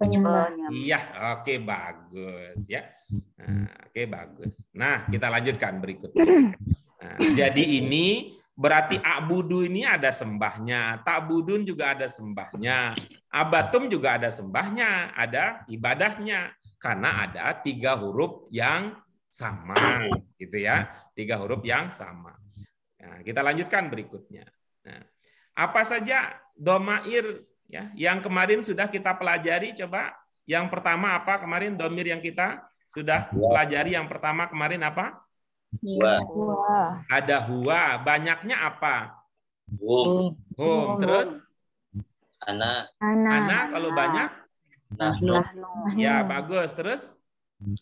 penyembah. Iya, oke okay, bagus ya. Hmm. Nah, oke okay, bagus. Nah, kita lanjutkan berikutnya. Nah, jadi ini berarti abudu ini ada sembahnya, takbudun juga ada sembahnya, abatum juga ada sembahnya, ada ibadahnya karena ada tiga huruf yang sama gitu ya, tiga huruf yang sama. Nah, kita lanjutkan berikutnya. Nah, apa saja domair Ya, yang kemarin sudah kita pelajari coba yang pertama apa kemarin domir yang kita sudah ya. pelajari yang pertama kemarin apa? Huwa. Ada hua. banyaknya apa? Hum. Hum. Terus? Anak. Anak. Anak kalau banyak? Nah, nah, nah. Ya, bagus. Terus?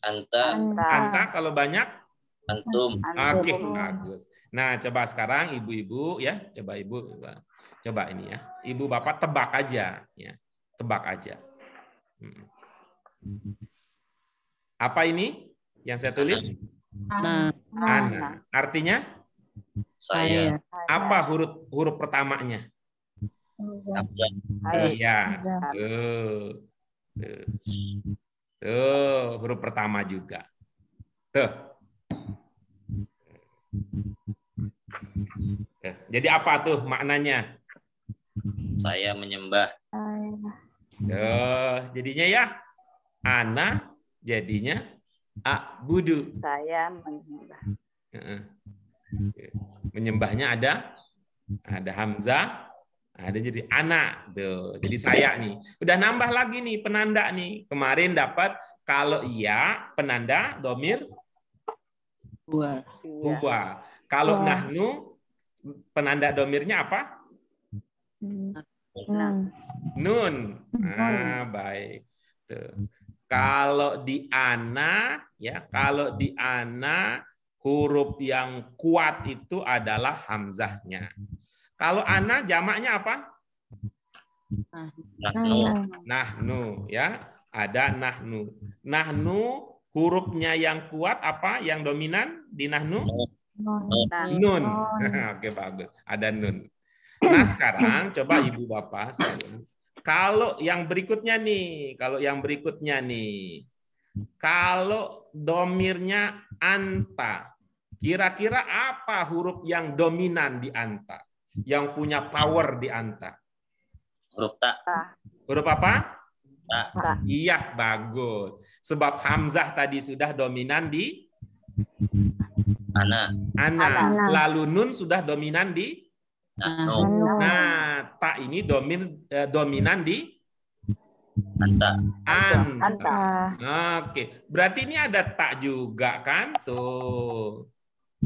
Anta, Anta kalau banyak? Antum. Oke, okay, bagus. Nah, coba sekarang ibu-ibu ya, coba ibu coba ini ya. Ibu bapak tebak aja ya. Tebak aja. Hmm. Apa ini yang saya tulis? Ana. Ana. Artinya? Saya. Apa huruf huruf pertamanya? Iya. Tuh. Tuh. Tuh, huruf pertama juga. Tuh, Ya, jadi apa tuh maknanya? Saya menyembah. Oh, jadinya ya ana jadinya Abudu. Saya menyembah. Menyembahnya ada ada hamzah, ada jadi anak tuh. Jadi saya nih. Udah nambah lagi nih penanda nih. Kemarin dapat kalau iya penanda domir Huwa. Iya. Huwa. Kalau nahnu penanda domirnya apa? Hmm. Nun. Nun. Ah, baik. Tuh. Kalau di ana ya, kalau di ana huruf yang kuat itu adalah hamzahnya. Kalau ana jamaknya apa? Nahnu. Nahnu ya, ada nahnu. Nahnu hurufnya yang kuat apa yang dominan di nahnu? Nun. Oke bagus. Ada nun. Nah sekarang coba ibu bapak Kalau yang berikutnya nih, kalau yang berikutnya nih, kalau domirnya anta, kira-kira apa huruf yang dominan di anta, yang punya power di anta? Huruf ta. Huruf apa? Tak. Nah, iya, bagus. Sebab Hamzah tadi sudah dominan di mana? Anak. Lalu nun sudah dominan di Nah, tak ini domin eh, dominan di anta. Anta. anta. Oke, berarti ini ada tak juga kan tuh.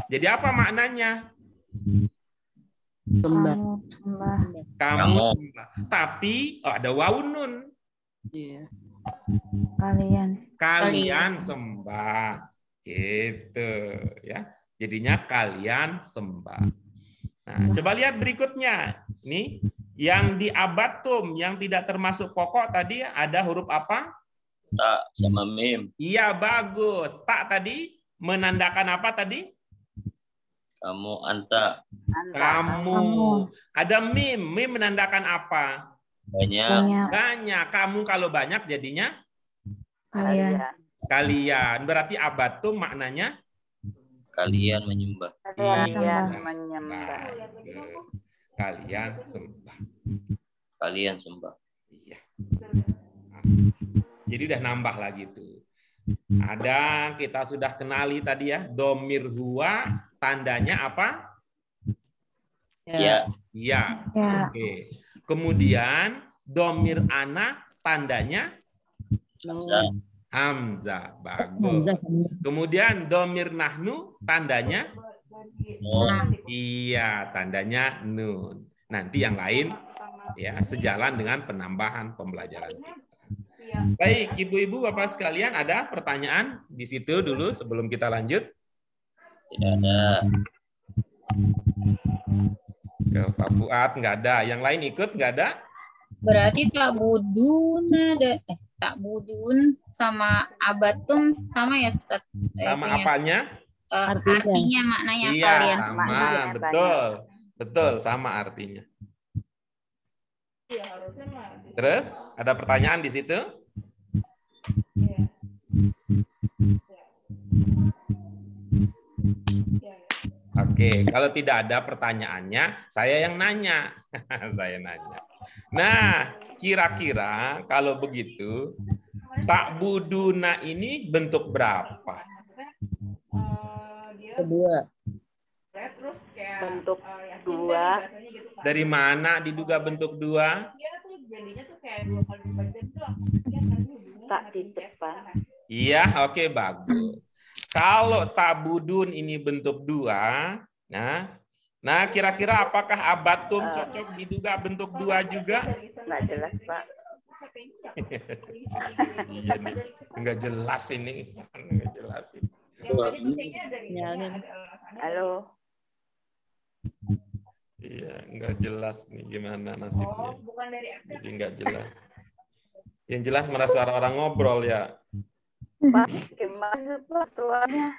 Jadi apa maknanya? Sembah. Kamu sembah. Tapi oh, ada wawun nun. Iya. Kalian. Kalian sembah. Gitu ya. Jadinya kalian sembah. nah. Iya. coba lihat berikutnya. Nih, yang di abatum yang tidak termasuk pokok tadi ada huruf apa? Tak sama mim. Iya, bagus. Tak tadi menandakan apa tadi? Kamu anta. Kamu. Kamu. Ada mim. Mim menandakan apa? Banyak. Banyak. banyak. Kamu kalau banyak jadinya kalian. Kalian. Berarti abad tuh maknanya kalian menyembah. Kalian menyembah. Kalian sembah. Kalian sembah. Iya. Jadi udah nambah lagi tuh. Ada kita sudah kenali tadi ya, domir huwa tandanya apa? Ya. Ya. ya. ya. Oke. Okay. Kemudian domir ana tandanya hamzah. Hamzah. Bagus. Kemudian domir nahnu tandanya Iya, tandanya nun. Nanti yang lain ya sejalan dengan penambahan pembelajaran Baik, Ibu-ibu, Bapak sekalian ada pertanyaan di situ dulu sebelum kita lanjut? Tidak ada. Ke hmm. Pak Fuad nggak ada. Yang lain ikut nggak ada? Berarti tak budun ada. Eh, tak budun sama abatum sama ya Ustaz? Eh, sama eh, apanya? Eh, artinya. artinya yang iya, kalian sama. Ya, ya. betul. Betul, sama iya, artinya. Terus ada pertanyaan di situ? Ya. Ya. Oke, hmm. kalau tidak ada pertanyaannya, saya yang nanya. saya nanya. Nah, kira-kira kalau begitu, tak buduna ini bentuk berapa? Eh, Kedua. Bentuk eh, dua. Gitu, dari mana diduga bentuk dua? Gitu kan tak di depan. Kan? Iya, oke okay, bagus. Kalau tabudun ini bentuk dua, nah, nah kira-kira apakah abatum eh. cocok diduga bentuk dua juga? Enggak jelas, Pak. iya nih, enggak jelas ini. Enggak jelas ini. Halo. Iya, enggak jelas nih gimana nasibnya. Oh, Jadi enggak jelas. Yang jelas merasa orang ngobrol ya. Pak, gimana Pak suaranya?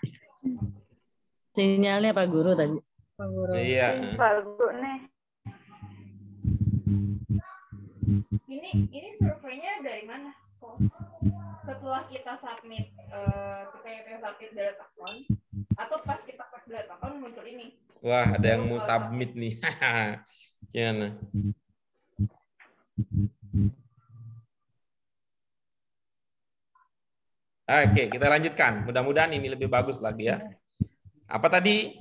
Sinyalnya Pak Guru tadi. Pak Guru. Iya. Pak Guru nih. Ini ini surveinya dari mana? Kok Setelah kita submit, uh, kita submit dari account, atau pas kita pas dari account muncul ini? Wah, ada yang mau submit nih. Gimana? Oke, kita lanjutkan. Mudah-mudahan ini lebih bagus lagi ya. Apa tadi?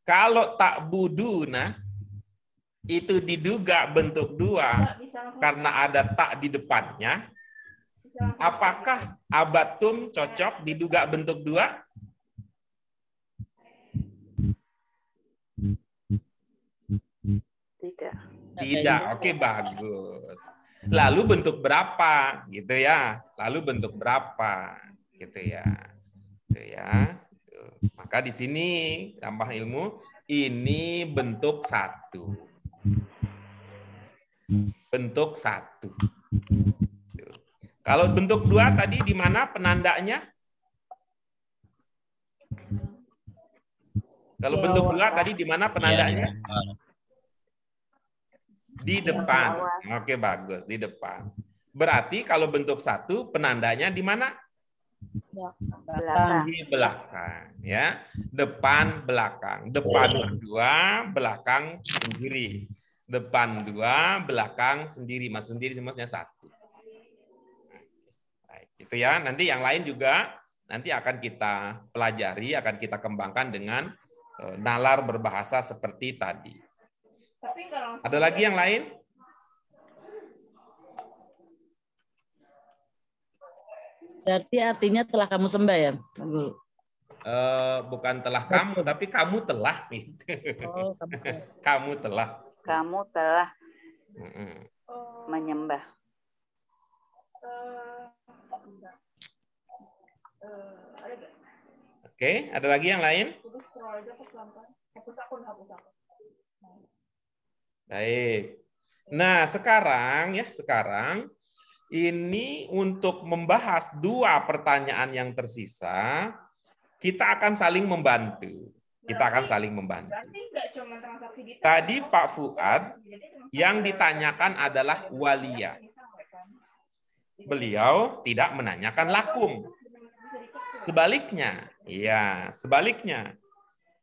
Kalau tak buduna itu diduga bentuk dua karena ada tak di depannya. Apakah abatum cocok diduga bentuk dua? Tidak. Tidak. Oke, bagus. Lalu bentuk berapa? Gitu ya. Lalu bentuk berapa? gitu ya gitu ya gitu. maka di sini tambah ilmu ini bentuk satu bentuk satu gitu. kalau bentuk dua tadi di mana penandanya kalau bentuk dua tadi di mana penandanya di depan oke bagus di depan berarti kalau bentuk satu penandanya di mana belakang di belakang ya depan belakang depan oh. dua belakang sendiri depan dua belakang sendiri mas sendiri semuanya satu Baik, itu ya nanti yang lain juga nanti akan kita pelajari akan kita kembangkan dengan eh, nalar berbahasa seperti tadi ada lagi yang lain Berarti artinya telah kamu sembah ya, Uh, bukan telah kamu, tapi kamu telah. Oh, kamu. kamu telah. Kamu telah menyembah. Oke, okay, ada lagi yang lain? Baik. Nah, sekarang ya, sekarang ini untuk membahas dua pertanyaan yang tersisa, kita akan saling membantu. Kita akan saling membantu. Tadi Pak Fuad yang ditanyakan adalah walia. Beliau tidak menanyakan lakum. Sebaliknya, ya, sebaliknya.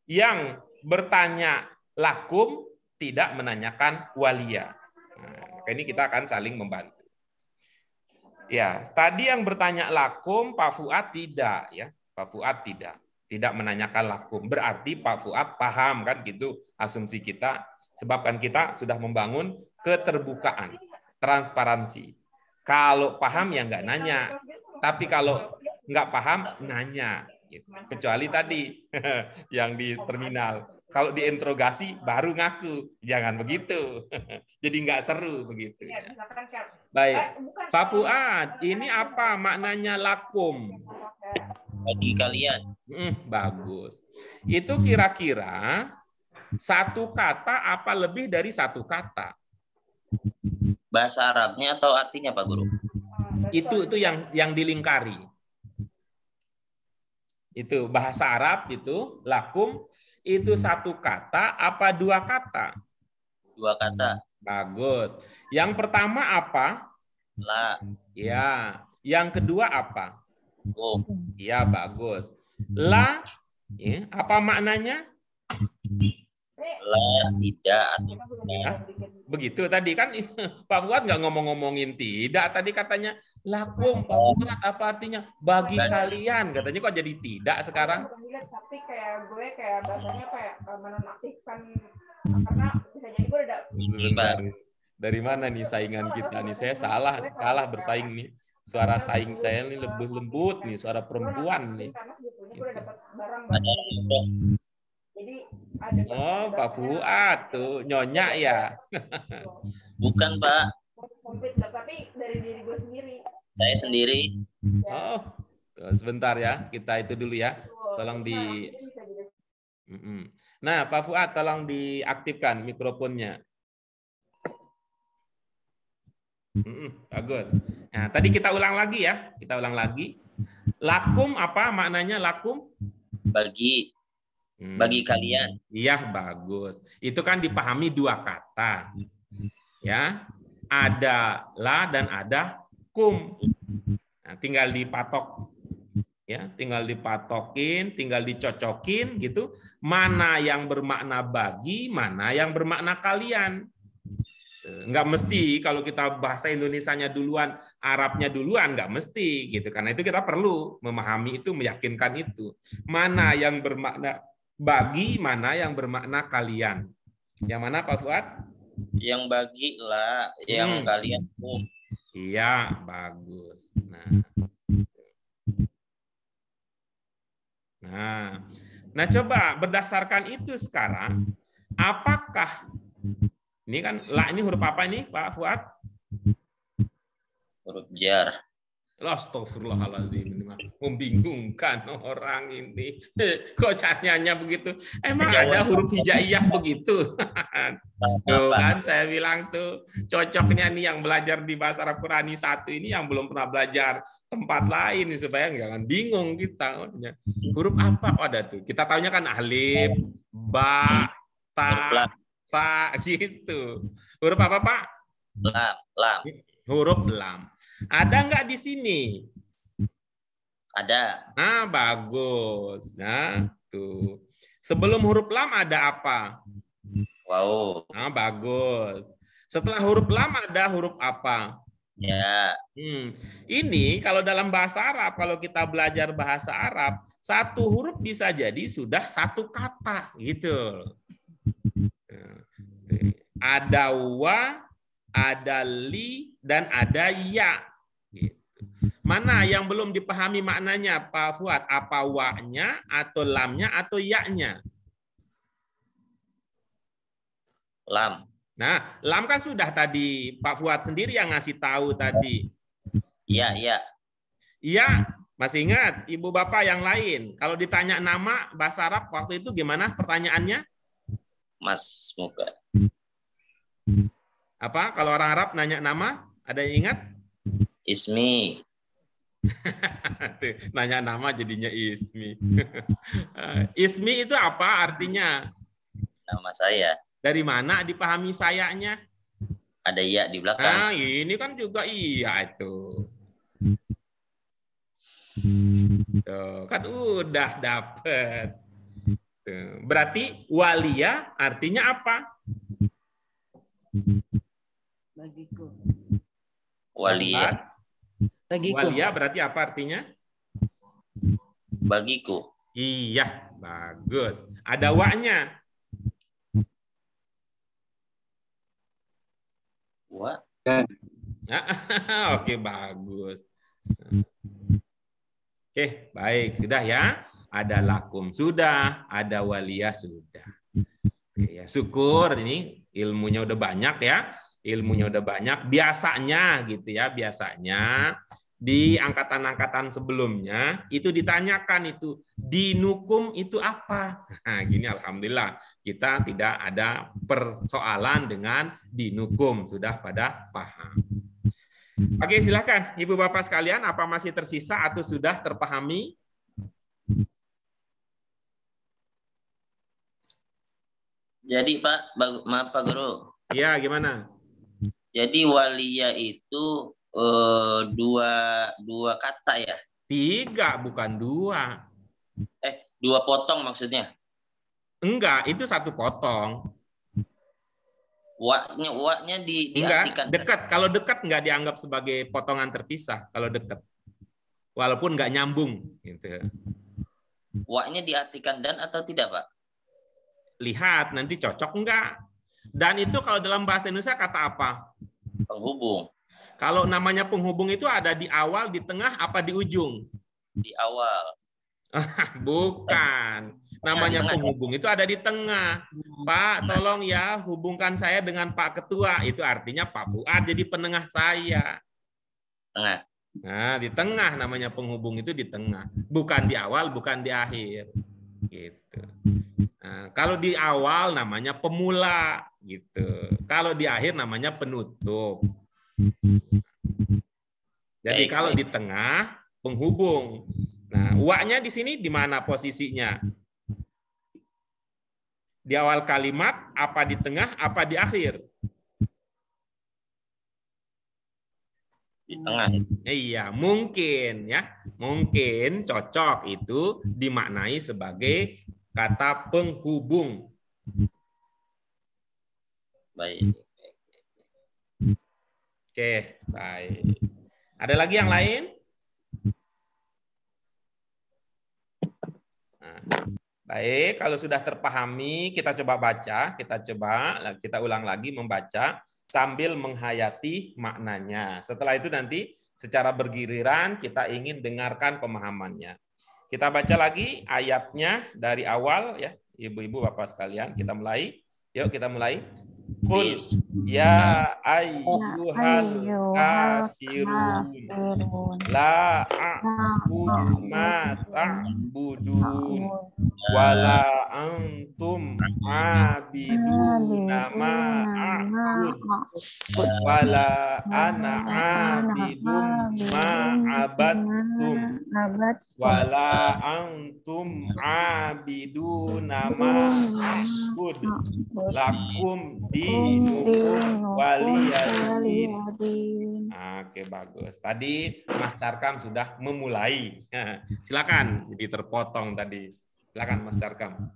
Yang bertanya lakum tidak menanyakan walia. Nah, ini kita akan saling membantu. Ya, tadi yang bertanya lakum, Pak Fuad tidak ya. Pak Fuad tidak. Tidak menanyakan lakum. Berarti Pak Fuad paham kan gitu asumsi kita. Sebabkan kita sudah membangun keterbukaan, transparansi. Kalau paham ya nggak nanya. Tapi kalau nggak paham, nanya. Gitu. Kecuali tadi yang di terminal. Kalau diinterogasi baru ngaku. Jangan begitu. Jadi nggak seru begitu. Iya, ya, Baik. Pak eh, Fuad, ini apa gitu. maknanya lakum? Bagi kalian. Hmm, bagus. Itu kira-kira satu kata apa lebih dari satu kata? Bahasa Arabnya atau artinya Pak Guru? Ah, itu itu yang yang dilingkari. Itu bahasa Arab itu lakum itu hmm. satu kata apa dua kata? Dua kata. Hmm, bagus. Yang pertama apa? La. Ya. Yang kedua apa? Go. Ya, bagus. Hmm. La ya, apa maknanya? lah tidak atau nah, begitu tadi kan Pak Fuad nggak ngomong-ngomongin tidak tadi katanya lakum Pak Fuad apa artinya bagi kalian katanya kok jadi tidak sekarang tapi kayak gue kayak bahasanya kayak eh, menonaktifkan karena bisa jadi gue udah dari, dari mana nih saingan kita nih saya salah kalah ya. bersaing nih suara saing saya ini lebih lembut nih suara perempuan nih Iya. oh Pak Fuad tuh nyonya ya bukan Pak tapi dari diri gue sendiri saya sendiri oh sebentar ya kita itu dulu ya tolong di nah, nah Pak Fuad tolong diaktifkan mikrofonnya bagus. Nah, tadi kita ulang lagi ya. Kita ulang lagi. Lakum apa maknanya lakum? Bagi hmm. bagi kalian. Iya, bagus. Itu kan dipahami dua kata. Ya. adalah dan ada kum. Nah, tinggal dipatok ya, tinggal dipatokin, tinggal dicocokin gitu, mana yang bermakna bagi, mana yang bermakna kalian. Enggak mesti kalau kita bahasa Indonesianya duluan, Arabnya duluan, enggak mesti gitu. Karena itu kita perlu memahami itu, meyakinkan itu. Mana yang bermakna bagi mana yang bermakna kalian. Yang mana Pak Fuad? Yang bagi lah, yang hmm. kalian pun. Iya, bagus. Nah. Nah. Nah, coba berdasarkan itu sekarang apakah ini kan lah ini huruf apa ini Pak Fuad? Huruf jar. Astagfirullahaladzim ini mah membingungkan orang ini. Kok caranya begitu? Emang ada huruf hijaiyah begitu? tuh kan saya bilang tuh cocoknya nih yang belajar di bahasa Arab Qurani satu ini yang belum pernah belajar tempat lain supaya jangan bingung kita. Huruf apa kok oh, ada tuh? Kita tahunya kan alif, ba, ta, ta gitu. Huruf apa Pak? Lam, lam. Huruf lam. Ada nggak di sini? Ada. Nah, bagus. Nah, tuh. Sebelum huruf lam ada apa? Wow. Nah, bagus. Setelah huruf lam ada huruf apa? Ya. Hmm. Ini kalau dalam bahasa Arab, kalau kita belajar bahasa Arab, satu huruf bisa jadi sudah satu kata gitu. Nah, ada wa, ada li, dan ada ya. Mana yang belum dipahami maknanya Pak Fuad? Apa wa-nya atau lamnya atau ya-nya? Lam. Nah, lam kan sudah tadi Pak Fuad sendiri yang ngasih tahu tadi. Iya, iya. Iya, masih ingat ibu bapak yang lain. Kalau ditanya nama bahasa Arab waktu itu gimana pertanyaannya? Mas Muka. Apa kalau orang Arab nanya nama, ada yang ingat? Ismi. Nanya nama jadinya Ismi. Hmm. Eh, Ismi itu apa artinya? Nama saya. Dari mana dipahami sayanya? Ada iya di belakang. Nah, ini kan juga iya itu. Hmm. Tuh, kan udah dapet. Berarti walia artinya apa? Bagiku. Walia. Bagiku. Walia berarti apa artinya? Bagiku. Iya, bagus. Ada waknya. Wa. Ya. Oke, bagus. Oke, baik. Sudah ya. Ada lakum sudah, ada walia sudah. Oke, ya syukur ini ilmunya udah banyak ya. Ilmunya udah banyak biasanya gitu ya, biasanya di angkatan-angkatan sebelumnya itu ditanyakan itu dinukum itu apa. Nah, gini alhamdulillah kita tidak ada persoalan dengan dinukum sudah pada paham. Oke, silakan Ibu Bapak sekalian apa masih tersisa atau sudah terpahami? Jadi Pak, maaf Pak Guru. Iya, gimana? Jadi walia itu uh, dua dua kata ya? Tiga, bukan dua. Eh, dua potong maksudnya? Enggak, itu satu potong. Waknya, waknya di, diartikan. dekat. Kalau dekat enggak dianggap sebagai potongan terpisah. Kalau dekat, walaupun enggak nyambung, gitu. Waknya diartikan dan atau tidak, Pak? Lihat nanti cocok enggak Dan itu kalau dalam bahasa Indonesia kata apa? Penghubung. Kalau namanya penghubung itu ada di awal, di tengah, apa di ujung? Di awal. Bukan. Namanya penghubung itu ada di tengah. Pak, tolong ya hubungkan saya dengan Pak Ketua. Itu artinya Pak Fuad jadi penengah saya. Tengah. Nah, di tengah namanya penghubung itu di tengah, bukan di awal, bukan di akhir. Gitu. Nah, kalau di awal namanya pemula gitu. Kalau di akhir namanya penutup. Jadi kalau di tengah penghubung. Nah, uaknya di sini di mana posisinya? Di awal kalimat, apa di tengah, apa di akhir? Di tengah. Iya, mungkin ya. Mungkin cocok itu dimaknai sebagai kata penghubung. Baik. Oke, baik. Ada lagi yang lain? Nah, baik, kalau sudah terpahami, kita coba baca, kita coba, kita ulang lagi membaca sambil menghayati maknanya. Setelah itu nanti secara bergiliran kita ingin dengarkan pemahamannya. Kita baca lagi ayatnya dari awal ya, ibu-ibu bapak sekalian, kita mulai. Yuk kita mulai. Kul ya ayyuhal kafirun la a'budu ma ta'budun wala antum abiduna ma a'bud wala ana abidun ma abadtum wala antum abidu nama abud lakum dinukum waliyadin oke bagus tadi Mas Carkam sudah memulai silakan jadi terpotong tadi silakan Mas Carkam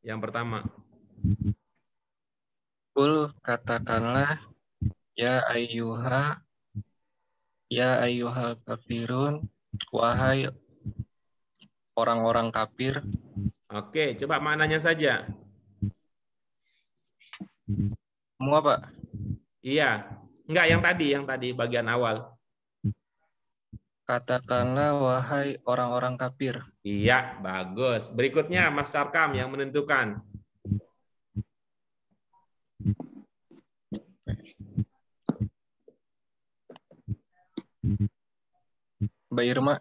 yang pertama Kul katakanlah ya ayyuha ya ayyuhal kafirun Wahai orang-orang kafir. Oke, coba mananya saja. Semua, Pak. Iya. Enggak, yang tadi, yang tadi bagian awal. Katakanlah wahai orang-orang kafir. Iya, bagus. Berikutnya Mas Sarkam yang menentukan. Mbak Irma.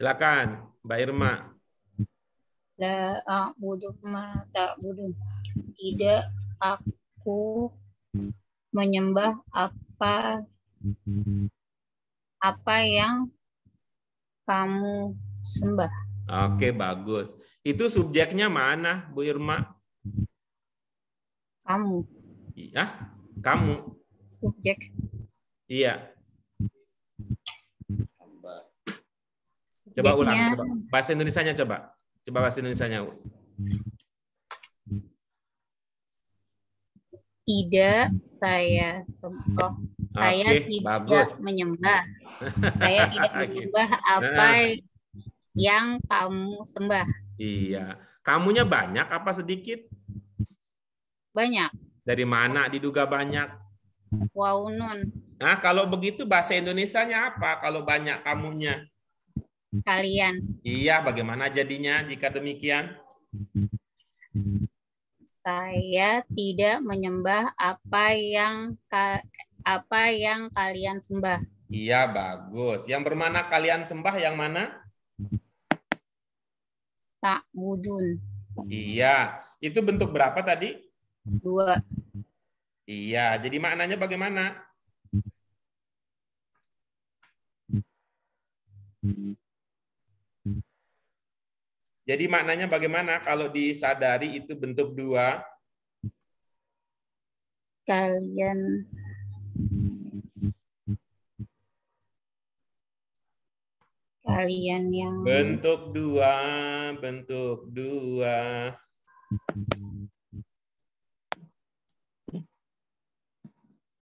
Silakan, Mbak Irma. La a'budu ah, ma ta'budun. Tidak aku menyembah apa apa yang kamu sembah. Oke, bagus. Itu subjeknya mana, Bu Irma? Kamu. Iya, kamu. Subjek. Iya. Coba Jadinya, ulang. Coba. Bahasa Indonesia-nya coba. Coba bahasa Indonesia-nya. Tidak saya sembah. Okay, saya tidak bagus. menyembah. Saya tidak gitu. menyembah apa nah. yang kamu sembah. Iya. Kamunya banyak apa sedikit? Banyak. Dari mana diduga banyak? Wow, nun. Nah, kalau begitu bahasa Indonesia-nya apa kalau banyak kamunya? kalian. Iya, bagaimana jadinya jika demikian? Saya tidak menyembah apa yang apa yang kalian sembah. Iya, bagus. Yang bermana kalian sembah yang mana? Tak wujud. Iya. Itu bentuk berapa tadi? Dua. Iya, jadi maknanya bagaimana? Jadi maknanya bagaimana kalau disadari itu bentuk dua? Kalian kalian yang bentuk dua, bentuk dua.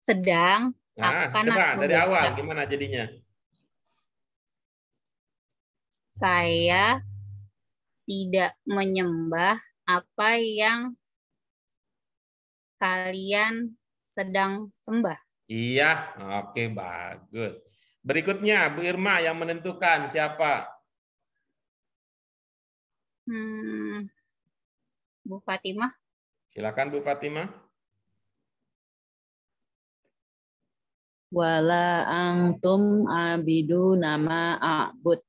Sedang nah, akan coba dari awal gimana jadinya? Saya tidak menyembah apa yang kalian sedang sembah. Iya, oke bagus. Berikutnya Bu Irma yang menentukan siapa? Hmm, Bu Fatimah. Silakan Bu Fatimah. Wala antum abidu nama a'bud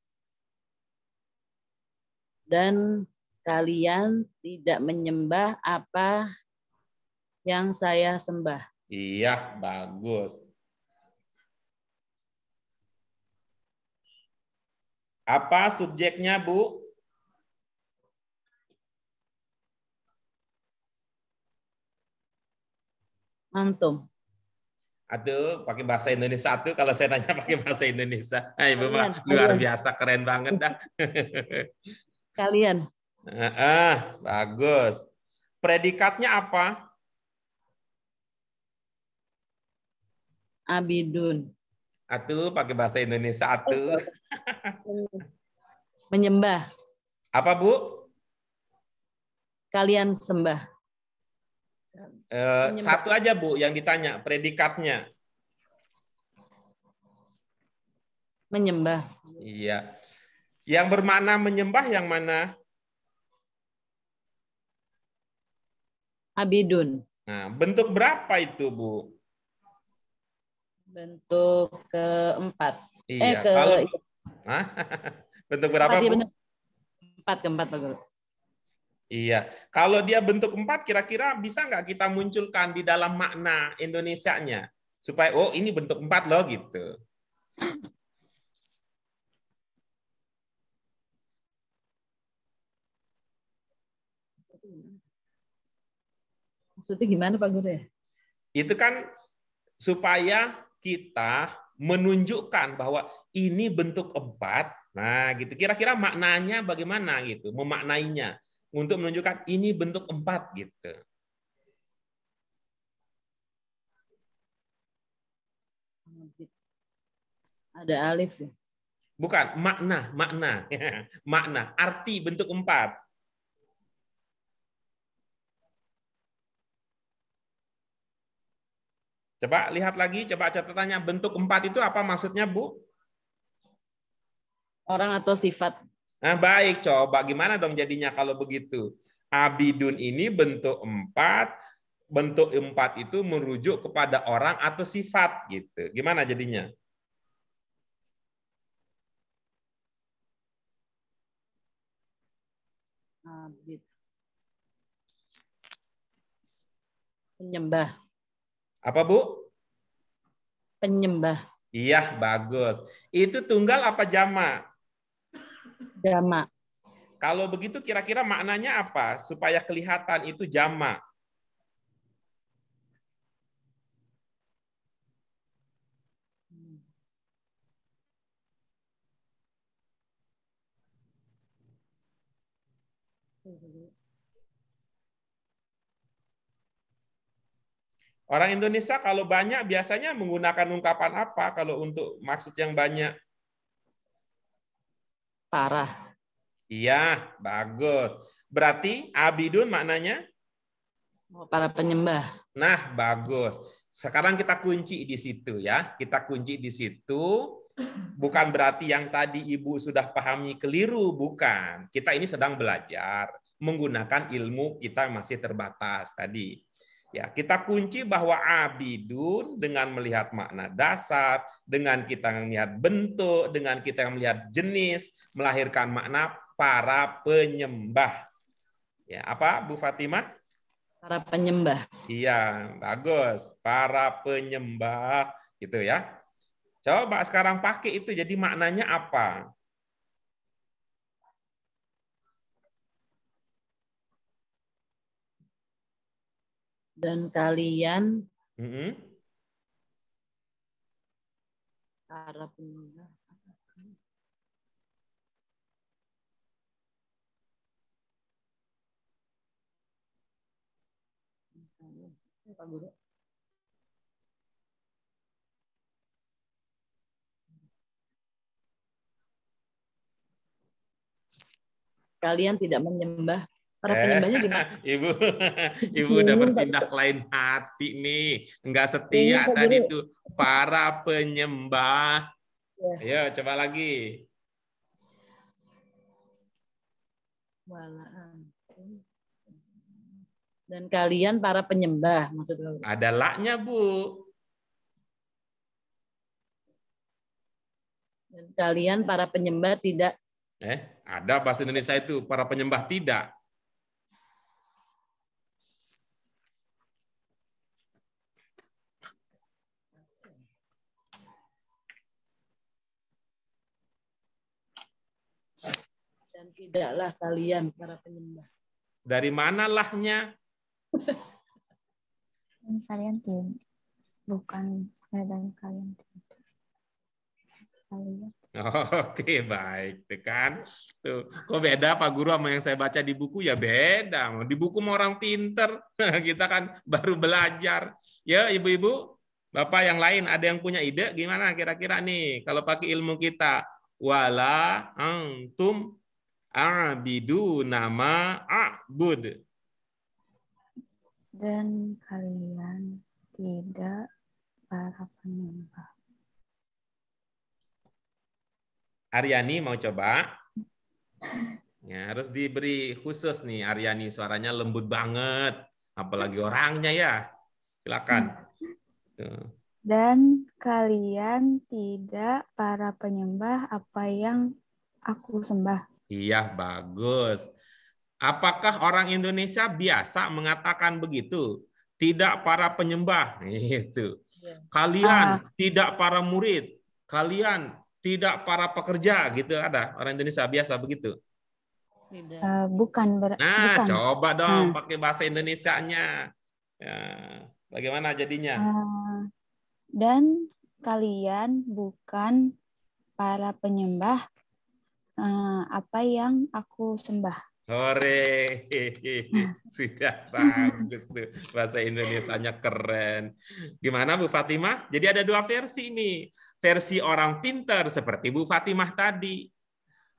dan kalian tidak menyembah apa yang saya sembah. Iya, bagus. Apa subjeknya, Bu? Antum. Aduh, pakai bahasa Indonesia tuh kalau saya nanya pakai bahasa Indonesia. Hai, ah, Bu, luar biasa keren banget dah. kalian. Ah, bagus. Predikatnya apa? Abidun. Atuh pakai bahasa Indonesia atuh. Menyembah. Apa, Bu? Kalian sembah. Eh, Menyembah. satu aja, Bu, yang ditanya predikatnya. Menyembah. Iya. Yang bermakna menyembah yang mana? Abidun. Nah, bentuk berapa itu, Bu? Bentuk keempat. Iya, eh, ke... kalau... Iya. bentuk berapa, iya, Bu? Empat, keempat, Pak Guru. Iya. Kalau dia bentuk empat, kira-kira bisa nggak kita munculkan di dalam makna Indonesia-nya Supaya, oh ini bentuk empat loh, gitu. Maksudnya gimana Pak Guru ya? Itu kan supaya kita menunjukkan bahwa ini bentuk empat. Nah, gitu. Kira-kira maknanya bagaimana gitu, memaknainya untuk menunjukkan ini bentuk empat gitu. Ada alif ya? Bukan, makna, makna. makna, arti bentuk empat. Coba lihat lagi, coba catatannya. Bentuk empat itu apa maksudnya, Bu? Orang atau sifat. Nah, baik. Coba gimana dong jadinya kalau begitu? Abidun ini bentuk empat, bentuk empat itu merujuk kepada orang atau sifat gitu. Gimana jadinya? Abid. Penyembah apa Bu? Penyembah. Iya, bagus. Itu tunggal apa jama? Jama. Kalau begitu kira-kira maknanya apa? Supaya kelihatan itu jama. Orang Indonesia kalau banyak biasanya menggunakan ungkapan apa kalau untuk maksud yang banyak? Parah. Iya, bagus. Berarti abidun maknanya? Oh, para penyembah. Nah, bagus. Sekarang kita kunci di situ ya. Kita kunci di situ. Bukan berarti yang tadi ibu sudah pahami keliru, bukan. Kita ini sedang belajar menggunakan ilmu kita masih terbatas tadi. Ya, kita kunci bahwa abidun dengan melihat makna dasar, dengan kita melihat bentuk, dengan kita melihat jenis, melahirkan makna para penyembah. Ya, apa Bu Fatimah? Para penyembah. Iya, bagus. Para penyembah gitu ya. Coba sekarang pakai itu jadi maknanya apa? dan kalian mm -hmm. para penyembah Kalian tidak menyembah Para eh, penyembahnya gimana? ibu, ibu udah bertindak lain hati nih, nggak setia ini, tadi tuh para penyembah. Ya. Ayo coba lagi. Dan kalian para penyembah maksudnya. Ada laknya bu. Dan kalian para penyembah tidak. Eh, ada bahasa Indonesia itu para penyembah tidak. tidaklah kalian para penyembah. Dari mana lahnya? kalian tim Bukan dan kalian tim Kalian. Oke, baik. tekan Tuh. Kok beda Pak Guru sama yang saya baca di buku? Ya beda. Di buku mau orang pinter. Kita kan baru belajar. Ya, Ibu-Ibu. Bapak yang lain ada yang punya ide gimana kira-kira nih kalau pakai ilmu kita wala antum A'bidu nama a'bud. Dan kalian tidak para penyembah. Aryani mau coba? Ya, harus diberi khusus nih Aryani suaranya lembut banget, apalagi orangnya ya. Silakan. Dan kalian tidak para penyembah apa yang aku sembah. Iya, bagus. Apakah orang Indonesia biasa mengatakan begitu? Tidak para penyembah, itu. Iya. Kalian uh, tidak para murid, kalian tidak para pekerja, gitu ada orang Indonesia biasa begitu. Uh, bukan Nah, bukan. coba dong hmm. pakai bahasa Indonesianya. Ya, bagaimana jadinya? Uh, dan kalian bukan para penyembah, Eh, apa yang aku sembah. Hore, sudah bagus tuh bahasa Indonesia-nya keren. Gimana Bu Fatimah? Jadi ada dua versi ini, Versi orang pinter seperti Bu Fatimah tadi.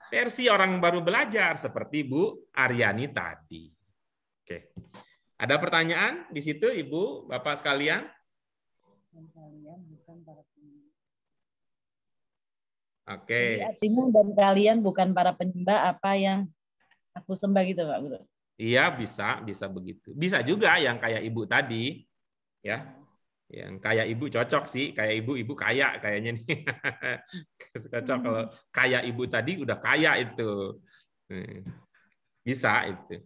Versi orang baru belajar seperti Bu Aryani tadi. Oke. Ada pertanyaan di situ Ibu, Bapak sekalian? Oke. Okay. artinya dan kalian bukan para penyembah apa yang aku sembah gitu Pak Guru. Iya bisa, bisa begitu. Bisa juga yang kayak ibu tadi, ya. Yang kayak ibu cocok sih, kayak ibu ibu kaya kayaknya nih. cocok hmm. kalau kayak ibu tadi udah kaya itu. Hmm. Bisa itu.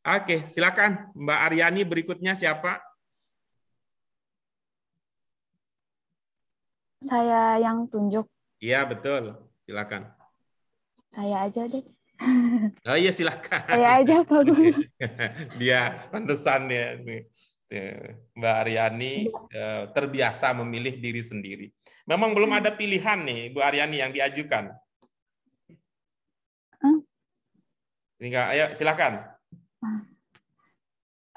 Oke, silakan Mbak Aryani berikutnya siapa? saya yang tunjuk? Iya, betul. Silakan. Saya aja deh. Oh iya, silakan. Saya aja, Pak Guru. Dia pantesan ya. ya Mbak Aryani eh, terbiasa memilih diri sendiri. Memang belum ada pilihan nih, Bu Aryani yang diajukan. tinggal Ayo, silakan.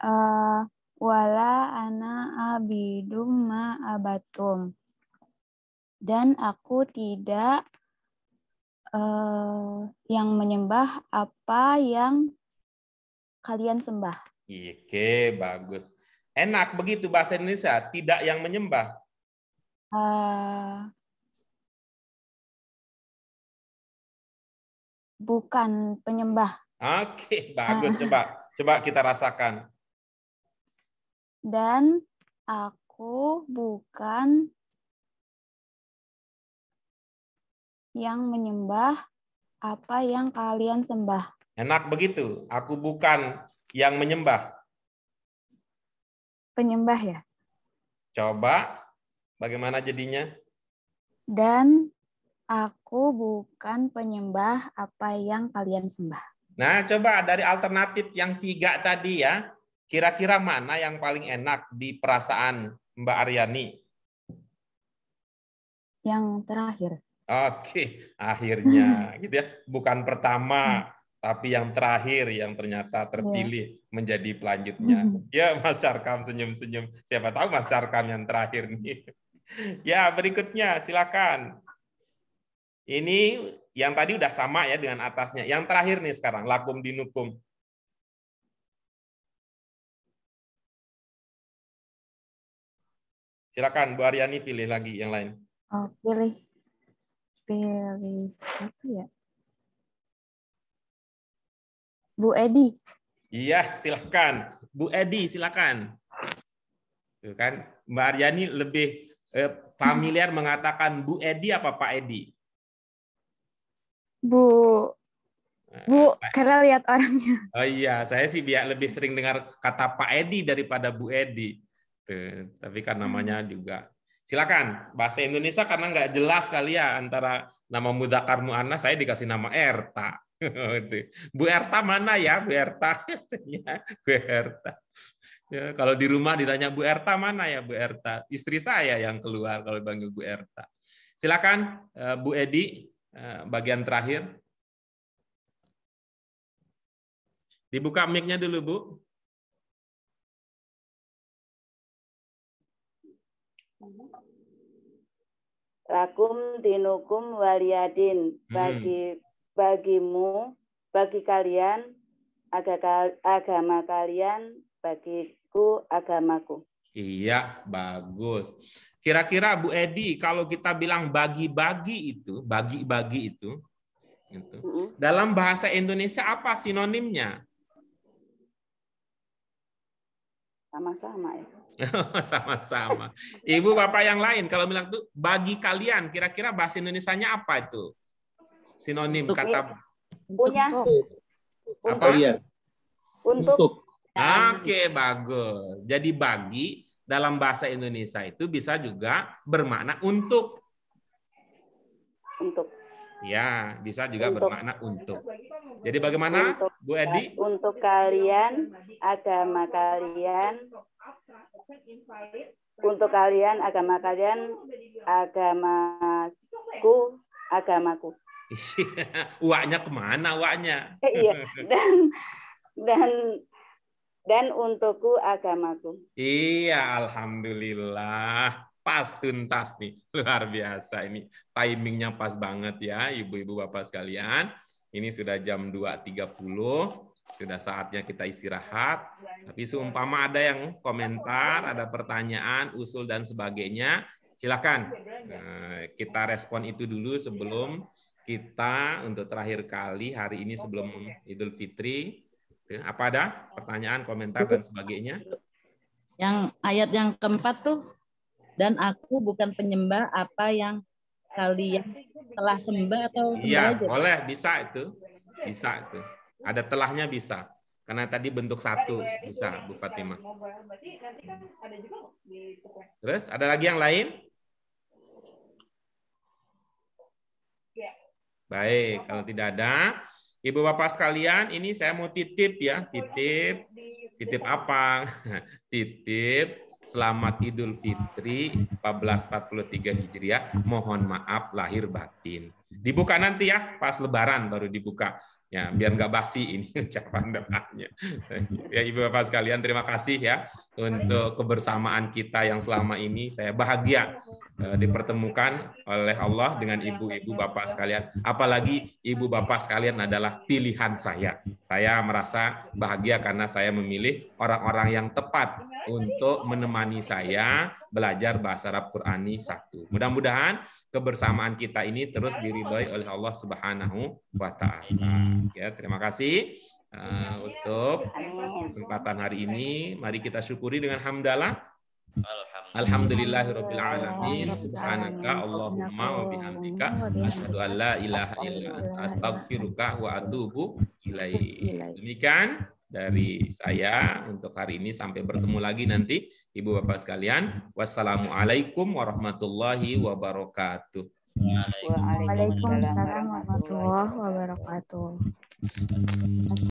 Uh, wala ana abidum ma abatum dan aku tidak uh, yang menyembah apa yang kalian sembah. Oke, bagus. Enak begitu bahasa Indonesia, tidak yang menyembah. Uh, bukan penyembah. Oke, bagus. Coba coba kita rasakan. Dan aku bukan yang menyembah apa yang kalian sembah. Enak begitu. Aku bukan yang menyembah. Penyembah ya. Coba bagaimana jadinya? Dan aku bukan penyembah apa yang kalian sembah. Nah, coba dari alternatif yang tiga tadi ya, kira-kira mana yang paling enak di perasaan Mbak Aryani? Yang terakhir. Oke, akhirnya hmm. gitu ya. Bukan pertama, hmm. tapi yang terakhir yang ternyata terpilih yeah. menjadi pelanjutnya. Hmm. Ya, Mas Carkam senyum-senyum. Siapa tahu Mas Carkam yang terakhir nih. ya, berikutnya silakan. Ini yang tadi udah sama ya dengan atasnya. Yang terakhir nih sekarang lakum dinukum. Silakan Bu Aryani pilih lagi yang lain. Oh, pilih pilih apa ya? Bu Edi. Iya, silakan. Bu Edi, silakan. Tuh kan, Mbak Aryani lebih eh, familiar mengatakan Bu Edi apa Pak Edi? Bu eh, Bu, karena lihat orangnya. Oh iya, saya sih biar lebih sering dengar kata Pak Edi daripada Bu Edi. Tuh, tapi kan namanya hmm. juga Silakan bahasa Indonesia karena nggak jelas kali ya antara nama muda Karmu anak saya dikasih nama Erta. Bu Erta mana ya Bu Erta? Ya, Bu Erta. Ya, kalau di rumah ditanya Bu Erta mana ya Bu Erta? Istri saya yang keluar kalau dipanggil Bu Erta. Silakan eh, Bu Edi eh, bagian terakhir. Dibuka mic dulu Bu. Lakum dinukum waliyadin. Hmm. Bagi bagimu, bagi kalian agama kalian, bagiku agamaku. Iya, bagus. Kira-kira Bu Edi, kalau kita bilang bagi-bagi itu, bagi-bagi itu, itu. Mm -hmm. Dalam bahasa Indonesia apa sinonimnya? Sama-sama ya. Sama-sama. Ibu bapak yang lain kalau bilang tuh bagi kalian kira-kira bahasa Indonesianya apa itu? Sinonim untuk kata punya untuk kalian. Untuk. untuk. Oke, bagus. Jadi bagi dalam bahasa Indonesia itu bisa juga bermakna untuk. Untuk. Ya, bisa juga untuk. bermakna untuk. Jadi bagaimana, untuk, Bu Edi? Untuk kalian, agama kalian, untuk kalian agama kalian agamaku agamaku uaknya kemana uaknya eh, iya dan dan dan untukku agamaku iya alhamdulillah pas tuntas nih luar biasa ini timingnya pas banget ya ibu-ibu bapak sekalian ini sudah jam 2.30 sudah saatnya kita istirahat. Iya, tapi iya. seumpama ada yang komentar, ada pertanyaan, usul dan sebagainya, silakan iya, nah, kita respon itu dulu sebelum kita untuk terakhir kali hari ini sebelum Idul Fitri. Apa ada pertanyaan, komentar dan sebagainya? Yang ayat yang keempat tuh dan aku bukan penyembah apa yang kalian telah sembah atau sembah. Iya, boleh bisa itu. Bisa itu. Ada telahnya bisa. Karena tadi bentuk satu bisa Bu Fatima. Kan Terus ada lagi yang lain? Ya. Baik, kalau tidak ada, Ibu Bapak sekalian, ini saya mau titip ya, iya, titip. Titip apa? titip selamat Idul Fitri 1443 Hijriah. Mohon maaf lahir batin. Dibuka nanti ya pas Lebaran baru dibuka. Ya, biar nggak basi ini ucapan doanya. Ya Ibu Bapak sekalian terima kasih ya untuk kebersamaan kita yang selama ini saya bahagia eh, dipertemukan oleh Allah dengan ibu-ibu Bapak sekalian. Apalagi ibu Bapak sekalian adalah pilihan saya. Saya merasa bahagia karena saya memilih orang-orang yang tepat untuk menemani saya belajar bahasa Arab Qurani satu. Mudah-mudahan kebersamaan kita ini terus diridhoi oleh Allah Subhanahu wa taala. Ya, terima kasih uh, untuk kesempatan hari ini. Mari kita syukuri dengan hamdalah. rabbil alamin. Subhanaka Allahumma wa bihamdika asyhadu an la ilaha illa anta astaghfiruka wa atubu ilaik. Demikian dari saya untuk hari ini sampai bertemu lagi nanti Ibu Bapak sekalian. Wassalamualaikum warahmatullahi wabarakatuh. Waalaikumsalam warahmatullahi wabarakatuh.